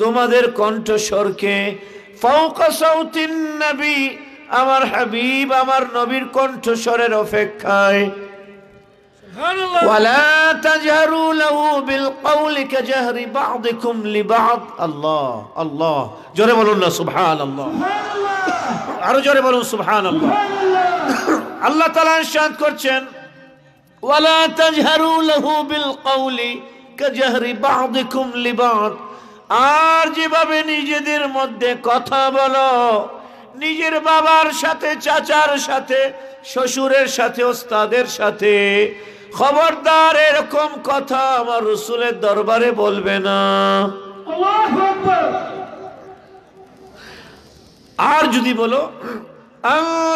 B: তোমাদের কণ্ঠস্বরকে নবী আমার হাবিব আমার নবীর কণ্ঠস্বরের অপেক্ষায় আল্লাহ আল্লাহ জোরে বলুন না সুবহান আল্লাহ আরো জোরে বলুন সুবহান আল্লাহ তালা ইরশাদ করছেন ওয়ালা তাজহারু লাহু বিল কাউলি কাজহারি দেখুম লিবা'দ আর যেভাবে নিজেদের মধ্যে কথা বলো নিজের বাবার সাথে চাচার সাথে শ্বশুরের সাথে ওস্তাদের সাথে খবরদার এরকম কথা আমার রসুলের দরবারে বলবে না আর যদি বলো আহ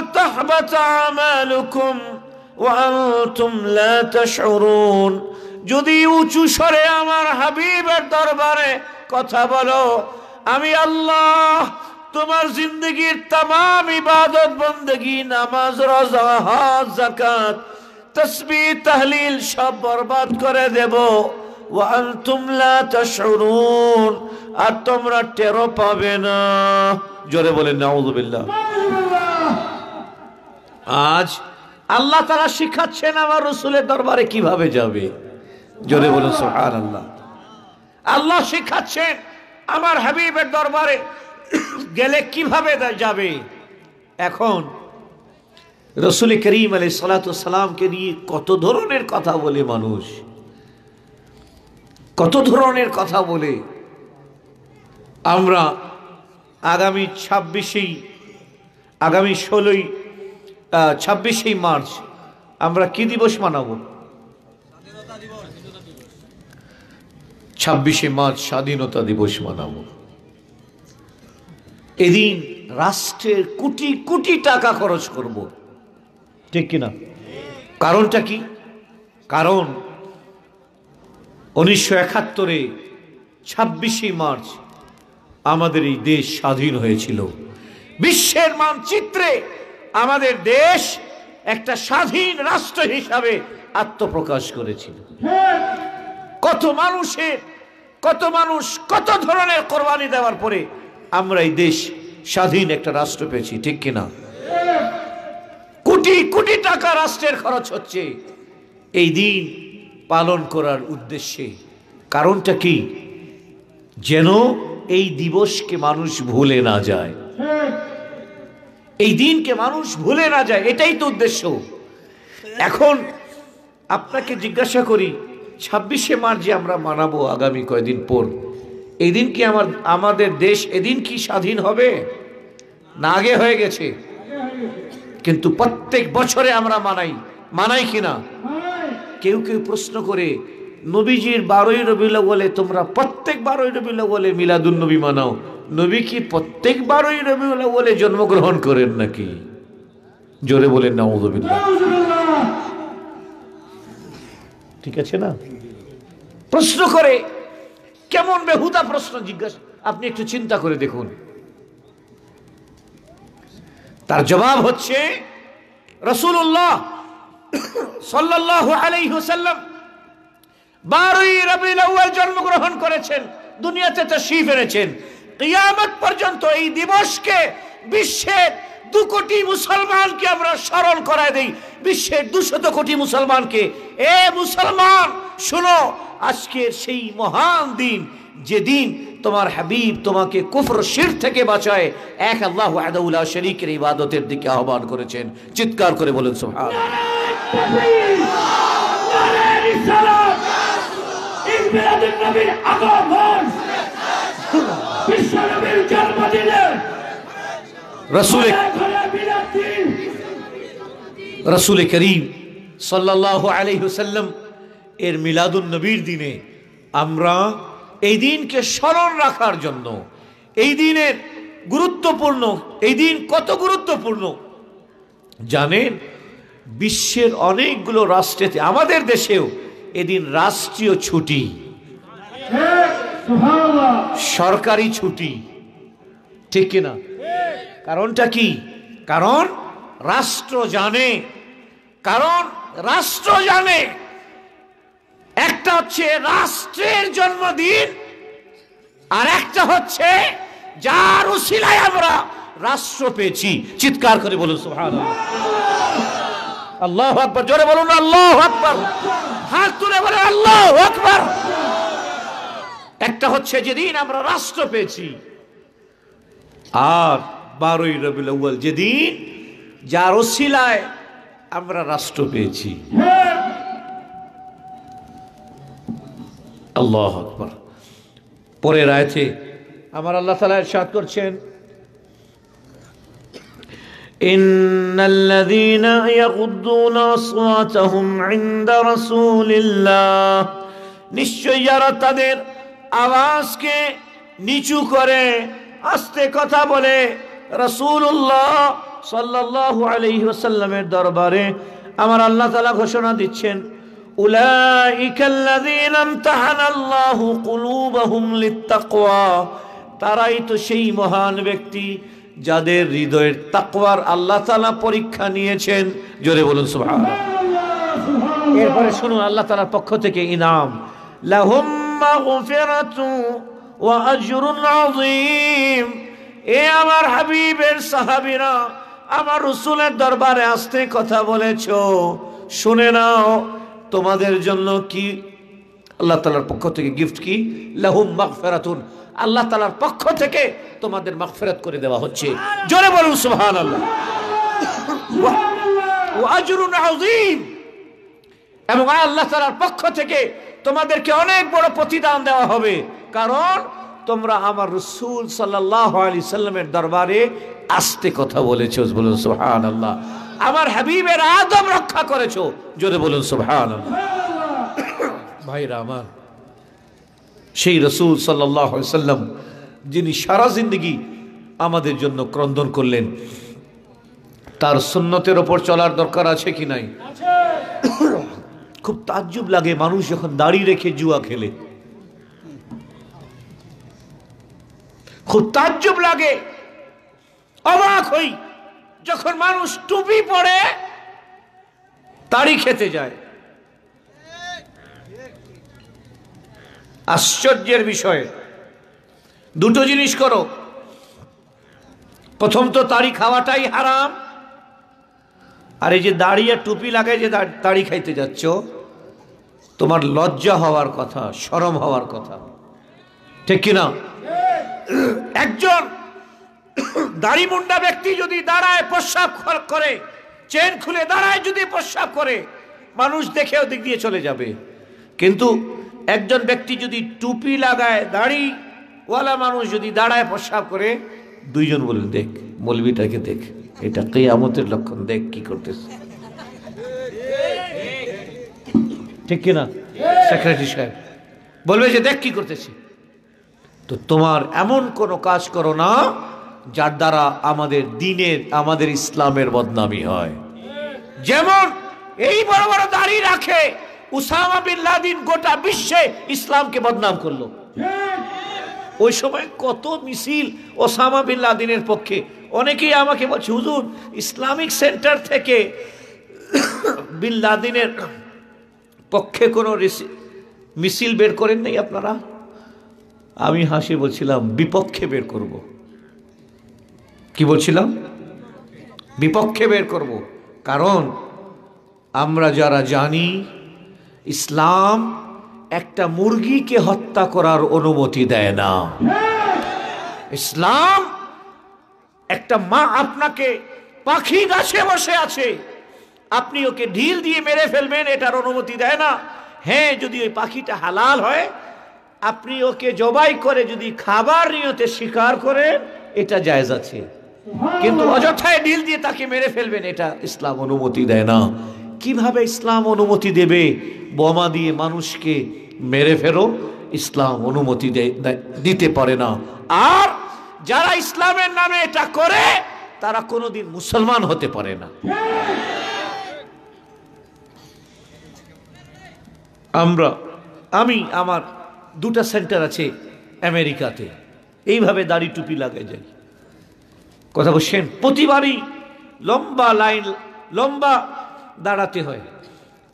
B: যদি উঁচু স্বরে আমার হাবিবের দরবারে কথা বলো আমি আল্লাহ তোমার জিন্দগির তাম ইবাদত বন্দেগি নামাজ রজা হাত জাকাত তসবি তাহলিল সব বরবাদ করে দেব আর তোমরা টেরো পাবে না জোরে বলেন নাউদুবিল্লাহ আজ আল্লাহ তারা শিখাচ্ছেন আমার রসুলের দরবারে কিভাবে যাবে জোরে বলুন সুহান আল্লাহ আল্লাহ শিখাচ্ছে আমার হাবিবের দরবারে গেলে কিভাবে যাবে এখন রসুল করিম আলী সালাতামকে নিয়ে কত ধরনের কথা বলে মানুষ কত ধরনের কথা বলে আমরা আগামী ছাব্বিশেই আগামী ষোলোই ছাব্বিশেই মার্চ আমরা কি দিবস মানাবো ছাব্বিশে মার্চ স্বাধীনতা দিবস মানাব এদিন রাষ্ট্রের কোটি কোটি টাকা খরচ করব ঠিক কিনা কারণটা কি কারণ উনিশশো একাত্তরে ছাব্বিশে মার্চ আমাদের এই দেশ স্বাধীন হয়েছিল বিশ্বের মানচিত্রে আমাদের দেশ একটা স্বাধীন রাষ্ট্র হিসাবে আত্মপ্রকাশ করেছিল কত মানুষের কত মানুষ কত ধরনের কোরবানি দেওয়ার পরে আমরা এই দেশ স্বাধীন একটা রাষ্ট্র পেয়েছি ঠিক কিনা কোটি কোটি টাকা রাষ্ট্রের খরচ হচ্ছে এই দিন পালন করার উদ্দেশ্যে কারণটা কি যেন এই দিবসকে মানুষ ভুলে না যায় এই দিনকে মানুষ ভুলে না যায় এটাই তো উদ্দেশ্য এখন আপনাকে জিজ্ঞাসা করি ছাব্বিশে মার্চ যে আমরা মানাবো আগামী কয়দিন পর এদিন কি আমার আমাদের দেশ এদিন কি স্বাধীন হবে না আগে হয়ে গেছে কিন্তু প্রত্যেক বছরে আমরা মানাই মানাই কিনা কেউ কেউ প্রশ্ন করে নবীজির বারোই রবি বলে তোমরা প্রত্যেক বারোই রবি বলে মিলাদুল নবী মানাও নবী কি প্রত্যেক বারোই রবি বলে জন্মগ্রহণ করেন নাকি জোরে বলেন না ঠিক আছে না প্রশ্ন করে কেমন বেহুদা প্রশ্ন জিজ্ঞাসা আপনি একটু চিন্তা করে দেখুন তার জবাব হচ্ছে রসুল্লাহ সাল্লাম বারোই রবি জন্মগ্রহণ করেছেন দুনিয়াতে তো তশরিফ এনেছেন কিয়ামত পর্যন্ত এই দিবসকে বিশ্বের দু কোটি মুসলমানকে আমরা সরল করায় দেই বিশ্বের দুশত কোটি মুসলমানকে এ মুসলমান শুনো আজকের সেই মহান দিন যেদিন তোমার হাবিব তোমাকে কুফর শির থেকে বাঁচায় এক আল্লাহ আদাউল্লাহ শরিকের ইবাদতের দিকে আহ্বান করেছেন চিৎকার করে বলেন সোহান আগমন রসুল রসুল করিম সাল্লাহ আলহ্লাম এর মিলাদুল নবীর দিনে আমরা এই দিনকে স্মরণ রাখার জন্য এই দিনের গুরুত্বপূর্ণ এই দিন কত গুরুত্বপূর্ণ জানেন বিশ্বের অনেকগুলো রাষ্ট্রেতে আমাদের দেশেও এদিন রাষ্ট্রীয় ছুটি হ্যাঁ, সরকারি ছুটি ঠিক কিনা কারণটা কি কারণ রাষ্ট্র জানে কারণ রাষ্ট্র জানে একটা হচ্ছে রাষ্ট্রের জন্মদিন আর একটা হচ্ছে যার উশিলায় আমরা রাষ্ট্র পেয়েছি চিৎকার করে বলুন সুহান আল্লাহ আকবর জোরে বলুন আল্লাহ আকবর হাত তুলে বলে আল্লাহ আকবর একটা হচ্ছে যেদিন আমরা রাষ্ট্র পেয়েছি আর বারোই রবিল যেদিন যার অশিলায় আমরা রাষ্ট্র পেয়েছি আল্লাহ আকবর পরে আয়তে আমার আল্লাহ তালা সাত করছেন إن الذين يغضون عند رسول الله নিশ্চয় যারা তাদের আওয়াজকে নিচু করে আস্তে কথা বলে রসুল্লাহ সাল্লাহ আলহিহাসাল্লামের দরবারে আমার আল্লাহ তালা ঘোষণা দিচ্ছেন তারাই তো সেই মহান ব্যক্তি যাদের হৃদয়ের তাকওয়ার আল্লাহ তালা পরীক্ষা নিয়েছেন জোরে বলুন এরপরে শুনুন আল্লাহ তালার পক্ষ থেকে ইনাম লাহুম্মা ওয়া আজরুন এ আমার হাবিবের সাহাবিরা আমার রসুলের দরবারে আসতে কথা বলেছ শুনে নাও তোমাদের জন্য কি আল্লাহ তালার পক্ষ থেকে গিফট কি লাহুম মাগফেরাতুন আল্লাহ তালার পক্ষ থেকে তোমাদের মাগফেরাত করে দেওয়া হচ্ছে জোরে বলুন সুহান আল্লাহ এবং আল্লাহ তালার পক্ষ থেকে তোমাদেরকে অনেক বড় প্রতিদান দেওয়া হবে কারণ তোমরা আমার রসুল সাল্লামের দরবারে আসতে কথা বলেছ বলুন সুহান আল্লাহ আমার হাবিবের আদম রক্ষা করেছ জোরে বলুন সুহান ভাইরা আমার সেই রসুল সাল্লাহ সাল্লাম যিনি সারা জিন্দগি আমাদের জন্য ক্রন্দন করলেন তার সুন্নতের ওপর চলার দরকার আছে কি নাই খুব তাজ্জুব লাগে মানুষ যখন দাড়ি রেখে জুয়া খেলে খুব তাজ্জব লাগে অবাক হই যখন মানুষ টুপি পরে তারই খেতে যায় আশ্চর্যের বিষয়ে দুটো জিনিস করো প্রথম তো তারি খাওয়াটাই হারাম আর এই যে দাঁড়িয়ে টুপি লাগায় যে তাড়ি খাইতে যাচ্ছ তোমার লজ্জা হওয়ার কথা সরম হওয়ার কথা ঠিক কিনা একজন মুন্ডা ব্যক্তি যদি দাঁড়ায় প্রস্রাব করে চেন খুলে দাঁড়ায় যদি প্রস্রাব করে মানুষ দেখে ওদিক দিয়ে চলে যাবে কিন্তু একজন ব্যক্তি যদি টুপি লাগায় দাড়ি ওয়ালা মানুষ যদি দাঁড়ায় প্রস্রাব করে দুইজন বলে দেখ মলবিটাকে দেখ এটা কে আমতের লক্ষণ দেখ কি করতেছে ঠিক কিনা সেক্রেটারি সাহেব বলবে যে দেখ কি করতেছে তো তোমার এমন কোনো কাজ করো না যার দ্বারা আমাদের দিনের আমাদের ইসলামের বদনামি হয় যেমন এই বড় বড় দাঁড়ি রাখে উসামা বিল্লাদিন গোটা বিশ্বে ইসলামকে বদনাম করলো ওই সময় কত মিছিল ওসামা বিল্লাদিনের পক্ষে অনেকেই আমাকে বলছে হুজুর ইসলামিক সেন্টার থেকে বিল্লাদিনের পক্ষে কোনো মিছিল বের করেন নাই আপনারা আমি হাসি বলছিলাম বিপক্ষে বের করব। কি বলছিলাম বিপক্ষে বের করব। কারণ আমরা যারা জানি ইসলাম একটা মুরগিকে হত্যা করার অনুমতি দেয় না ইসলাম একটা মা আপনাকে পাখি গাছে বসে আছে আপনি ওকে ঢিল দিয়ে মেরে ফেলবেন এটার অনুমতি দেয় না হ্যাঁ যদি ওই পাখিটা হালাল হয় আপনি ওকে জবাই করে যদি খাবার নিয়তে স্বীকার করে এটা জায়জ আছে কিন্তু অযথায় ডিল দিয়ে তাকে মেরে ফেলবেন এটা ইসলাম অনুমতি দেয় না কিভাবে ইসলাম অনুমতি দেবে বোমা দিয়ে মানুষকে মেরে ফেরো ইসলাম অনুমতি দিতে পারে না আর যারা ইসলামের নামে এটা করে তারা কোনোদিন মুসলমান হতে পারে না আমরা আমি আমার দুটা সেন্টার আছে আমেরিকাতে এইভাবে দাড়ি টুপি লাগাই যাই কথা বলছেন প্রতিবারই লম্বা লাইন লম্বা দাঁড়াতে হয়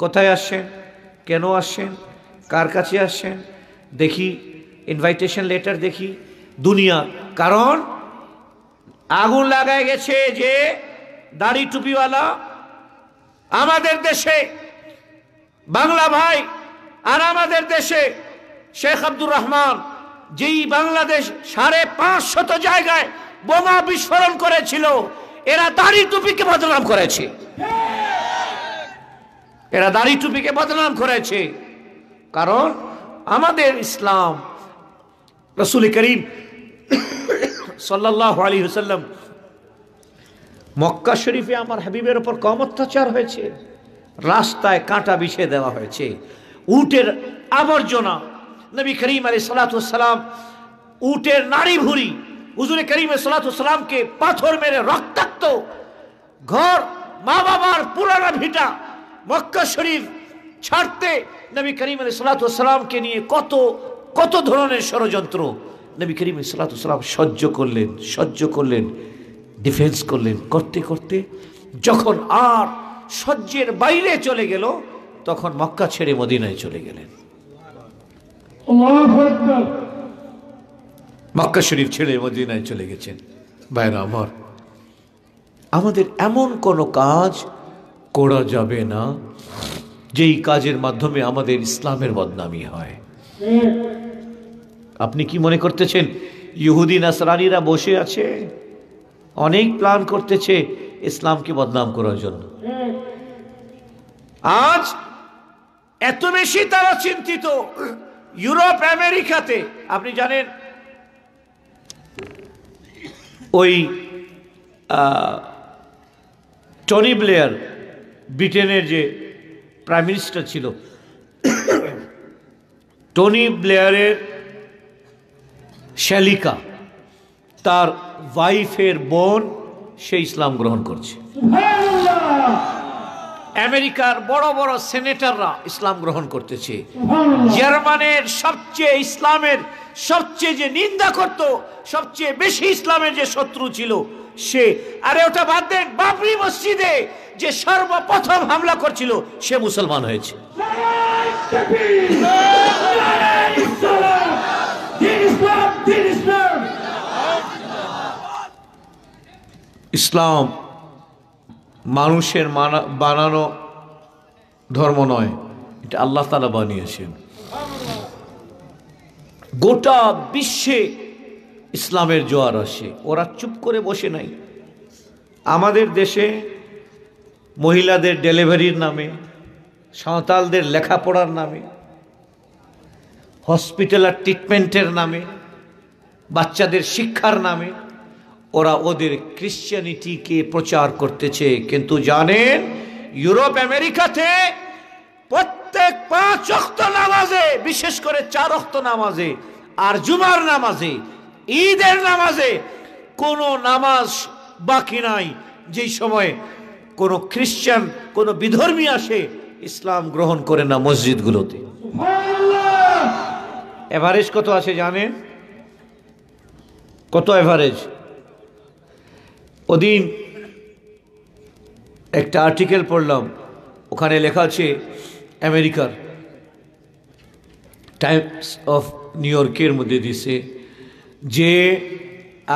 B: কোথায় আসছেন কেন আসছেন কার কাছে আসছেন দেখি ইনভাইটেশন লেটার দেখি দুনিয়া কারণ আগুন লাগায় গেছে যে দাড়ি টুপিওয়ালা আমাদের দেশে বাংলা ভাই আর আমাদের দেশে শেখ আব্দুর রহমান যেই বাংলাদেশ সাড়ে পাঁচশত জায়গায় বোমা বিস্ফোরণ করেছিল এরা দাড়ি টুপিকে বদনাম করেছে এরা দাড়ি টুপিকে বদনাম করেছে কারণ আমাদের ইসলাম রসুল করিম সাল্লাহ আলী হুসাল্লাম মক্কা শরীফে আমার হাবিবের ওপর কম অত্যাচার হয়েছে রাস্তায় কাঁটা বিছিয়ে দেওয়া হয়েছে উটের আবর্জনা নবী করিম আলী সালাতাম উটের নারী ভুরি হুজুরে করিম সালাতামকে পাথর মেরে রক্তাক্ত ঘর মা বাবার পুরানা ভিটা মক্কা শরীফ ছাড়তে নবী করিম আলী সালাতামকে নিয়ে কত কত ধরনের ষড়যন্ত্র নবী করিম সালাতাম সহ্য করলেন সহ্য করলেন ডিফেন্স করলেন করতে করতে যখন আর সহ্যের বাইরে চলে গেল তখন মক্কা ছেড়ে মদিনায় চলে গেলেন মক্কা শরীফ ছেড়ে মদিনায় চলে গেছেন বাইরা আমার আমাদের এমন কোন কাজ করা যাবে না যেই কাজের মাধ্যমে আমাদের ইসলামের বদনামি হয় আপনি কি মনে করতেছেন ইহুদি নাসরানিরা বসে আছে অনেক প্ল্যান করতেছে ইসলামকে বদনাম করার জন্য আজ এত বেশি তারা চিন্তিত ইউরোপ আমেরিকাতে আপনি জানেন ওই টনি ব্লেয়ার ব্রিটেনের যে প্রাইম মিনিস্টার ছিল টনি ব্লেয়ারের শ্যালিকা তার ওয়াইফের বোন সে ইসলাম গ্রহণ করছে হ্যাঁ। আমেরিকার বড় বড় সেনেটাররা ইসলাম গ্রহণ করতেছে জার্মানের সবচেয়ে ইসলামের সবচেয়ে যে নিন্দা করত সবচেয়ে বেশি ইসলামের যে শত্রু ছিল সে আরে ওটা বাদ দেন বাবরি মসজিদে যে সর্বপ্রথম হামলা করছিল সে মুসলমান হয়েছে ইসলাম মানুষের বানানো ধর্ম নয় এটা আল্লাহ তালা বানিয়েছেন গোটা বিশ্বে ইসলামের জোয়ার আসে ওরা চুপ করে বসে নাই আমাদের দেশে মহিলাদের ডেলিভারির নামে সাঁওতালদের লেখাপড়ার নামে হসপিটাল আর ট্রিটমেন্টের নামে বাচ্চাদের শিক্ষার নামে ওরা ওদের ক্রিশ্চিয়ানিটিকে প্রচার করতেছে কিন্তু জানেন ইউরোপ আমেরিকাতে প্রত্যেক পাঁচ অক্ত নামাজে বিশেষ করে চার অক্ত নামাজে আর জুমার নামাজে ঈদের নামাজে কোনো নামাজ বাকি নাই যেই সময়ে কোনো খ্রিস্টান কোনো বিধর্মী আসে ইসলাম গ্রহণ করে না মসজিদগুলোতে এভারেজ কত আছে জানেন কত এভারেজ ওদিন একটা আর্টিকেল পড়লাম ওখানে লেখা আছে আমেরিকার টাইমস অফ নিউ ইয়র্কের মধ্যে দিছে যে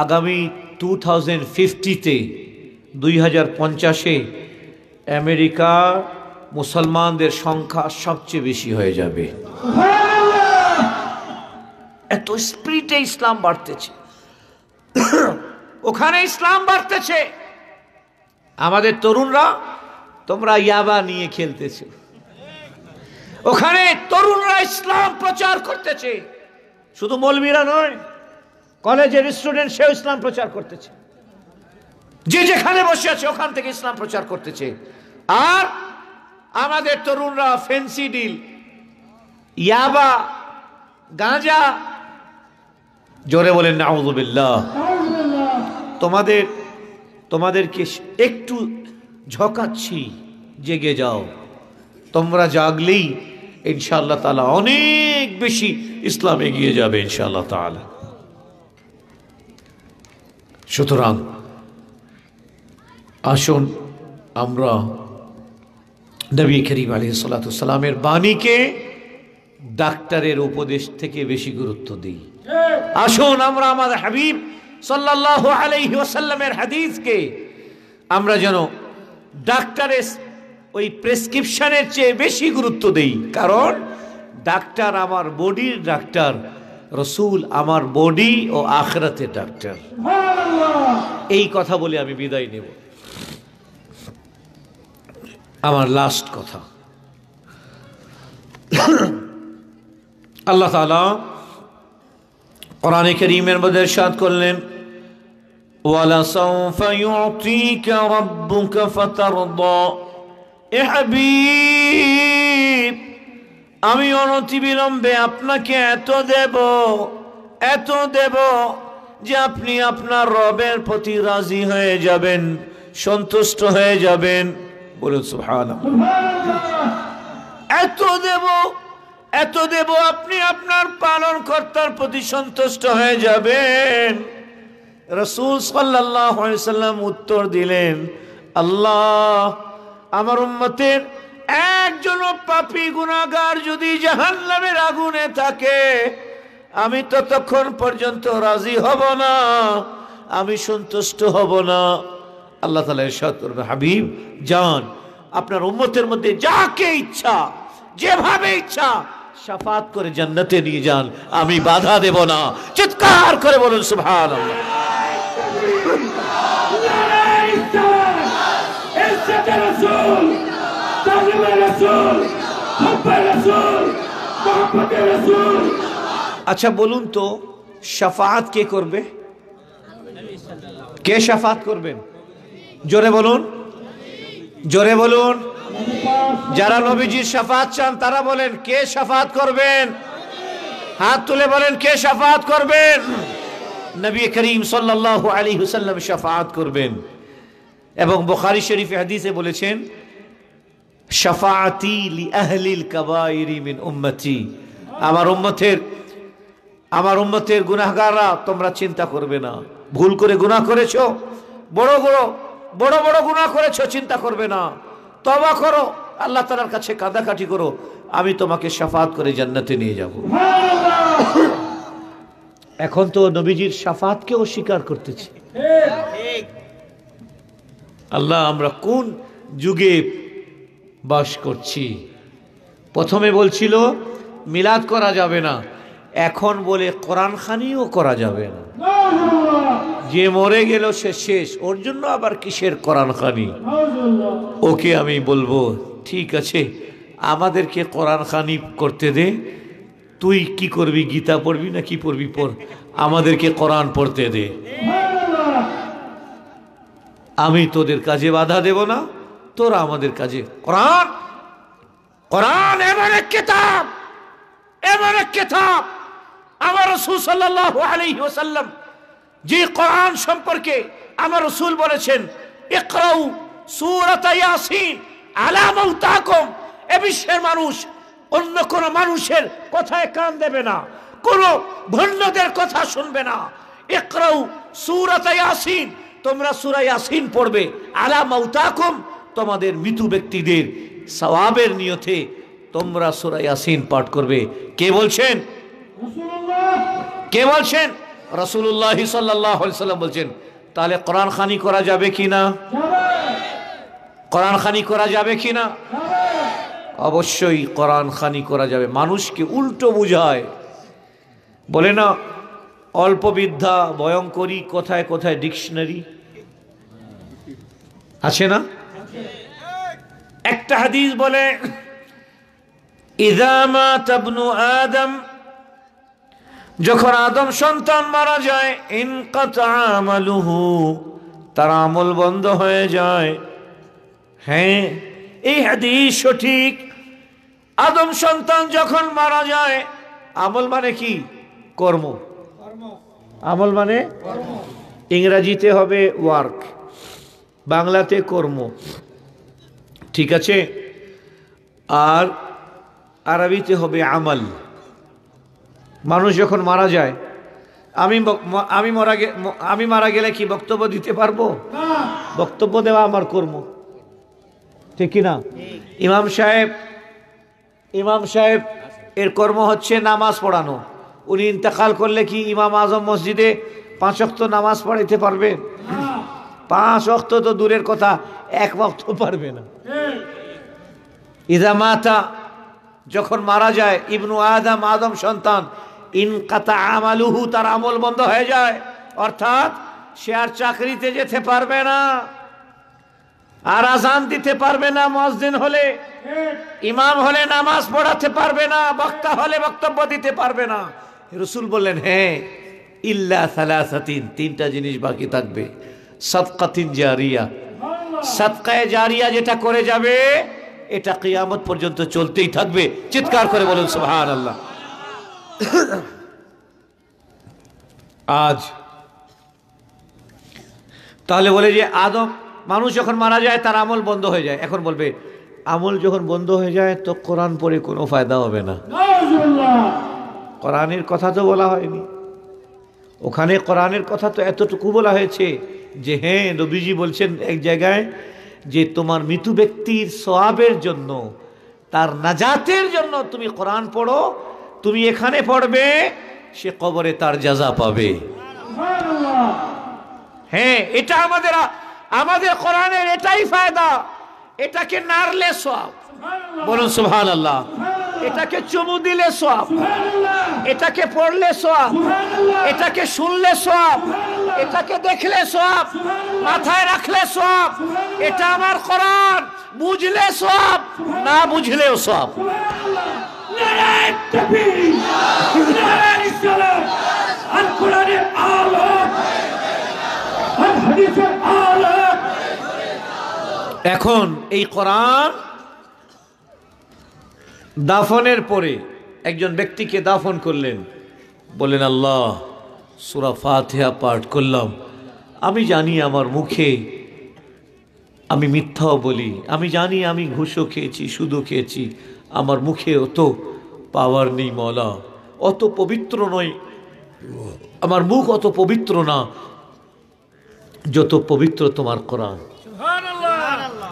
B: আগামী টু থাউজেন্ড ফিফটিতে দুই হাজার পঞ্চাশে আমেরিকা মুসলমানদের সংখ্যা সবচেয়ে বেশি হয়ে যাবে এত স্পিরিটে ইসলাম বাড়তেছে ওখানে ইসলাম বাড়তেছে আমাদের তরুণরা তোমরা ইয়াবা নিয়ে খেলতেছ ওখানে তরুণরা ইসলাম প্রচার করতেছে শুধু মৌলবীরা নয় কলেজের স্টুডেন্ট সেও ইসলাম প্রচার করতেছে যে যেখানে বসে আছে ওখান থেকে ইসলাম প্রচার করতেছে আর আমাদের তরুণরা ফেন্সি ডিল ইয়াবা গাঁজা জোরে বলেন নাউজুবিল্লাহ তোমাদের তোমাদেরকে একটু ঝকাচ্ছি জেগে যাও তোমরা জাগলেই ইনশাআল্লাহ তালা অনেক বেশি ইসলাম এগিয়ে যাবে ইনশাআল্লাহ তালা সুতরাং আসুন আমরা নবী করিম আলী সালাতামের বাণীকে ডাক্তারের উপদেশ থেকে বেশি গুরুত্ব দিই আসুন আমরা আমাদের হাবিব সাল্লাহ আলাই ওসাল্লামের হাদিসকে আমরা যেন ডাক্তারের ওই প্রেসক্রিপশনের চেয়ে বেশি গুরুত্ব দেই কারণ ডাক্তার আমার বডির ডাক্তার রসুল আমার বডি ও আখরাতে ডাক্তার এই কথা বলে আমি বিদায় নেব আমার লাস্ট কথা আল্লাহ তালা কোরআনে করিমের মধ্যে সাদ করলেন ولسوف يعطيك ربك فترضى এ হাবিব আমি অনতি বিলম্বে আপনাকে এত দেব এত দেব যে আপনি আপনার রবের প্রতি রাজি হয়ে যাবেন সন্তুষ্ট হয়ে যাবেন বলুন এত দেব এত দেব আপনি আপনার পালন কর্তার প্রতি সন্তুষ্ট হয়ে যাবেন রসুল সাল্লাম উত্তর দিলেন আল্লাহ আমার উম্মতের একজন পাপি গুণাগার যদি জাহান্নামের আগুনে থাকে আমি ততক্ষণ পর্যন্ত রাজি হব না আমি সন্তুষ্ট হব না আল্লাহ তালা ইরশাদ করবে হাবিব যান আপনার উম্মতের মধ্যে যাকে ইচ্ছা যেভাবে ইচ্ছা সাফাত করে জান্নাতে নিয়ে যান আমি বাধা দেব না চিৎকার করে বলুন সুভান আচ্ছা বলুন তো সাফাত কে করবে কে সাফাত করবেন জোরে বলুন জোরে বলুন যারা নবীজির সাফাত চান তারা বলেন কে সাফাত করবেন হাত তুলে বলেন কে সাফাত করবেন নবী করিম সাল্লাহ আলী হুসাল্লাম সাফাত করবেন এবং বুখারি শরীফ হাদিসে বলেছেন সাফাতি লি আহলিল কাবাইরি মিন উম্মতি আমার উম্মতের আমার উম্মতের গুনাহগাররা তোমরা চিন্তা করবে না ভুল করে গুনাহ করেছো বড় বড় বড় বড় গুনাহ করেছো চিন্তা করবে না তবা করো আল্লাহ তালার কাছে কাঁদাকাটি করো আমি তোমাকে সাফাত করে জান্নাতে নিয়ে যাব এখন তো নবীজির সাফাতকে অস্বীকার করতেছি আল্লাহ আমরা কোন যুগে বাস করছি প্রথমে বলছিল মিলাদ করা যাবে না এখন বলে কোরআন খানিও করা যাবে না যে মরে গেল সে শেষ ওর জন্য আবার কিসের কোরআন খানি ওকে আমি বলবো ঠিক আছে আমাদেরকে কোরআন খানি করতে দে তুই কি করবি গীতা পড়বি না কি পড়বি পড় আমাদেরকে কোরআন পড়তে দে আমি তোদের কাজে বাধা দেব না তোরা আমাদের কাজে কোরআন কোরআন এমন এক কেতাব এমন এক কেতাব আমার সুসাল্লাহ আলাই আলাইহি যে কোরআন সম্পর্কে আমার রসুল বলেছেন ইকরাউ সুরাত ইয়াসিন আলা মাউতাকুম এ বিশ্বের মানুষ অন্য কোন মানুষের কথায় কান দেবে না কোন ভণ্ডদের কথা শুনবে না একরাউ সুরাত ইয়াসিন তোমরা সূরা ইয়াসিন পড়বে আলা মাউতাকুম তোমাদের মৃত্যু ব্যক্তিদের সওয়াবের নিয়তে তোমরা সূরা ইয়াসিন পাঠ করবে কে বলছেন কে বলছেন রসুল্লাহ সাল্লাম বলছেন তাহলে কোরআন খানি করা যাবে কি না কোরআন খানি করা যাবে কি না অবশ্যই কোরআন খানি করা যাবে মানুষকে উল্টো বুঝায় বলে না অল্প ভয়ঙ্করী কোথায় কোথায় ডিকশনারি আছে না একটা হাদিস বলে ইদামা তাবনু আদম যখন আদম সন্তান মারা যায় ইনকাতামালুহু তার আমল বন্ধ হয়ে যায় হ্যাঁ এই হাদিস সঠিক আদম সন্তান যখন মারা যায় আমল মানে কি কর্ম আমল মানে ইংরাজিতে হবে ওয়ার্ক বাংলাতে কর্ম ঠিক আছে আর আরবিতে হবে আমল মানুষ যখন মারা যায় আমি আমি মারা আমি মারা গেলে কি বক্তব্য দিতে পারবো বক্তব্য দেওয়া আমার কর্ম ঠিক কিনা ইমাম সাহেব ইমাম সাহেব এর কর্ম হচ্ছে নামাজ পড়ানো উনি ইন্তেকাল করলে কি ইমাম আজম মসজিদে পাঁচ অক্ত নামাজ পড়াইতে পারবে পাঁচ অক্ত তো দূরের কথা এক অক্ত পারবে না ইদামাতা যখন মারা যায় ইবনু আদম আদম সন্তান ইনকাতা আমালুহু তার আমল বন্ধ হয়ে যায় অর্থাৎ সে আর চাকরিতে যেতে পারবে না আর আজান দিতে পারবে না মসজিদ হলে ইমাম হলে নামাজ পড়াতে পারবে না বক্তা হলে বক্তব্য দিতে পারবে না রসুল বললেন হ্যাঁ ইল্লা সালাসাতিন তিনটা জিনিস বাকি থাকবে সৎকাতিন জারিয়া সৎকায় জারিয়া যেটা করে যাবে এটা কিয়ামত পর্যন্ত চলতেই থাকবে চিৎকার করে বলুন সুবহানাল্লাহ আল্লাহ আজ তাহলে বলে যে আদম মানুষ যখন মারা যায় তার আমল বন্ধ হয়ে যায় এখন বলবে আমল যখন বন্ধ হয়ে যায় তো কোরআন পড়ে কোনো ফায়দা হবে না কোরআনের কথা তো বলা হয়নি ওখানে কোরআনের কথা তো এতটুকু বলা হয়েছে যে হ্যাঁ রবিজি বলছেন এক জায়গায় যে তোমার মৃত্যু ব্যক্তির সোয়াবের জন্য তার নাজাতের জন্য তুমি কোরআন পড়ো তুমি এখানে পড়বে সে কবরে তার যাজা পাবে হ্যাঁ এটা আমাদের আমাদের কোরআনের এটাই ফায়দা এটাকে নাড়লে সব বলুন সুহান আল্লাহ এটাকে চুমু দিলে সব এটাকে পড়লে সব এটাকে শুনলে সব এটাকে দেখলে সব মাথায় রাখলে সব এটা আমার কোরআন বুঝলে সব না বুঝলেও সব এখন এই কোরআন দাফনের পরে একজন ব্যক্তিকে দাফন করলেন বলেন আল্লাহ সুরা ফাতেহা পাঠ করলাম আমি জানি আমার মুখে আমি মিথ্যাও বলি আমি জানি আমি ঘুষও খেয়েছি সুদও খেয়েছি আমার মুখে অত পাওয়ার নেই মলা অত পবিত্র নয় আমার মুখ অত পবিত্র না যত পবিত্র তোমার কোরআন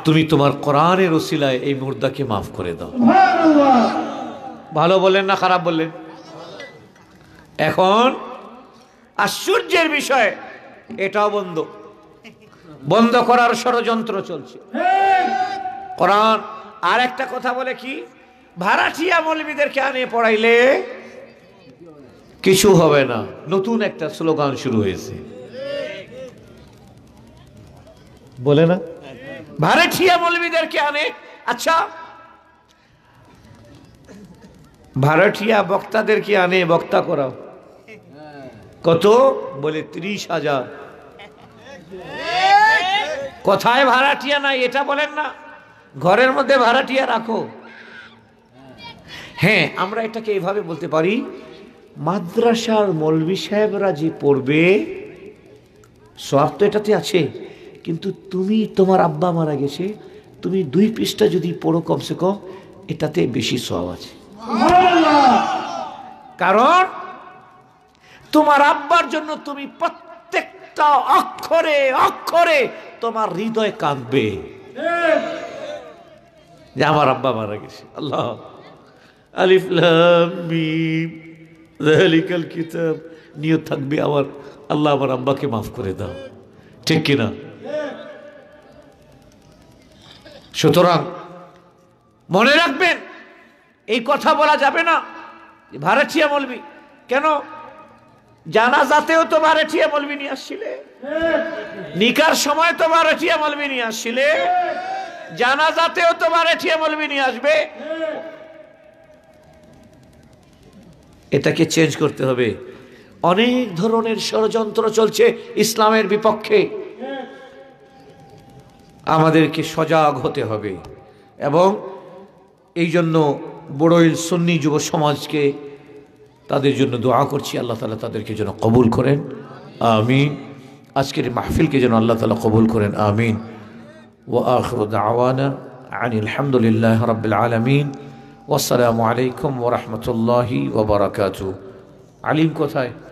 B: তুমি তোমার কোরআনের ওসিলায় এই মুর্দাকে মাফ করে দাও ভালো বলেন না খারাপ বললেন এখন আশ্চর্যের বিষয় এটাও বন্ধ বন্ধ করার ষড়যন্ত্র চলছে কোরআন আর একটা কথা বলে কি ভাড়াটিয়া মৌলবীদেরকে আনিয়ে পড়াইলে কিছু হবে না নতুন একটা স্লোগান শুরু হয়েছে বলে না ভাড়াটিয়া মৌলবীদেরকে আনে আচ্ছা ভাড়াটিয়া বক্তাদেরকে আনে বক্তা করাও কত বলে ত্রিশ হাজার কথায় ভাড়াটিয়া নাই এটা বলেন না ঘরের মধ্যে ভাড়াটিয়া রাখো হ্যাঁ আমরা এটাকে এভাবে বলতে পারি মাদ্রাসার মৌলবী সাহেবরা যে পড়বে সব তো এটাতে আছে কিন্তু তুমি তোমার আব্বা মারা গেছে তুমি দুই পৃষ্ঠা যদি পড়ো কমসে কম এটাতে বেশি সব আছে কারণ তোমার আব্বার জন্য তুমি প্রত্যেকটা অক্ষরে অক্ষরে তোমার হৃদয় কাঁদবে যে আমার আব্বা মারা গেছে আল্লাহ আলিফ লিকাল কিতাব নিয়ত থাকবে আমার আল্লাহ আমার আম্বাকে মাফ করে দাও ঠিক কিনা সুতরাং মনে রাখবেন এই কথা বলা যাবে না ভারতীয় বলবি কেন জানাজাতেও তো ভারতীয় বলবি নিয়ে আসছিলে নিকার সময় তো ভারতীয় বলবি নিয়ে আসছিলে জানাজাতেও তো ভারতীয় বলবি নিয়ে আসবে এটাকে চেঞ্জ করতে হবে অনেক ধরনের ষড়যন্ত্র চলছে ইসলামের বিপক্ষে আমাদেরকে সজাগ হতে হবে এবং এই জন্য বড়ইল সুন্নি যুব সমাজকে তাদের জন্য দোয়া করছি আল্লাহ তালা তাদেরকে যেন কবুল করেন আমিন আজকের মাহফিলকে যেন আল্লাহ তালা কবুল করেন আমিন ও আখরুদ আওয়ানা আনিল আলহামদুলিল্লাহ রবিল আলমিন আসসালামু আলাইকুম ওরহমতুল্লাহি ওবরাকাতু আলিম কোথায়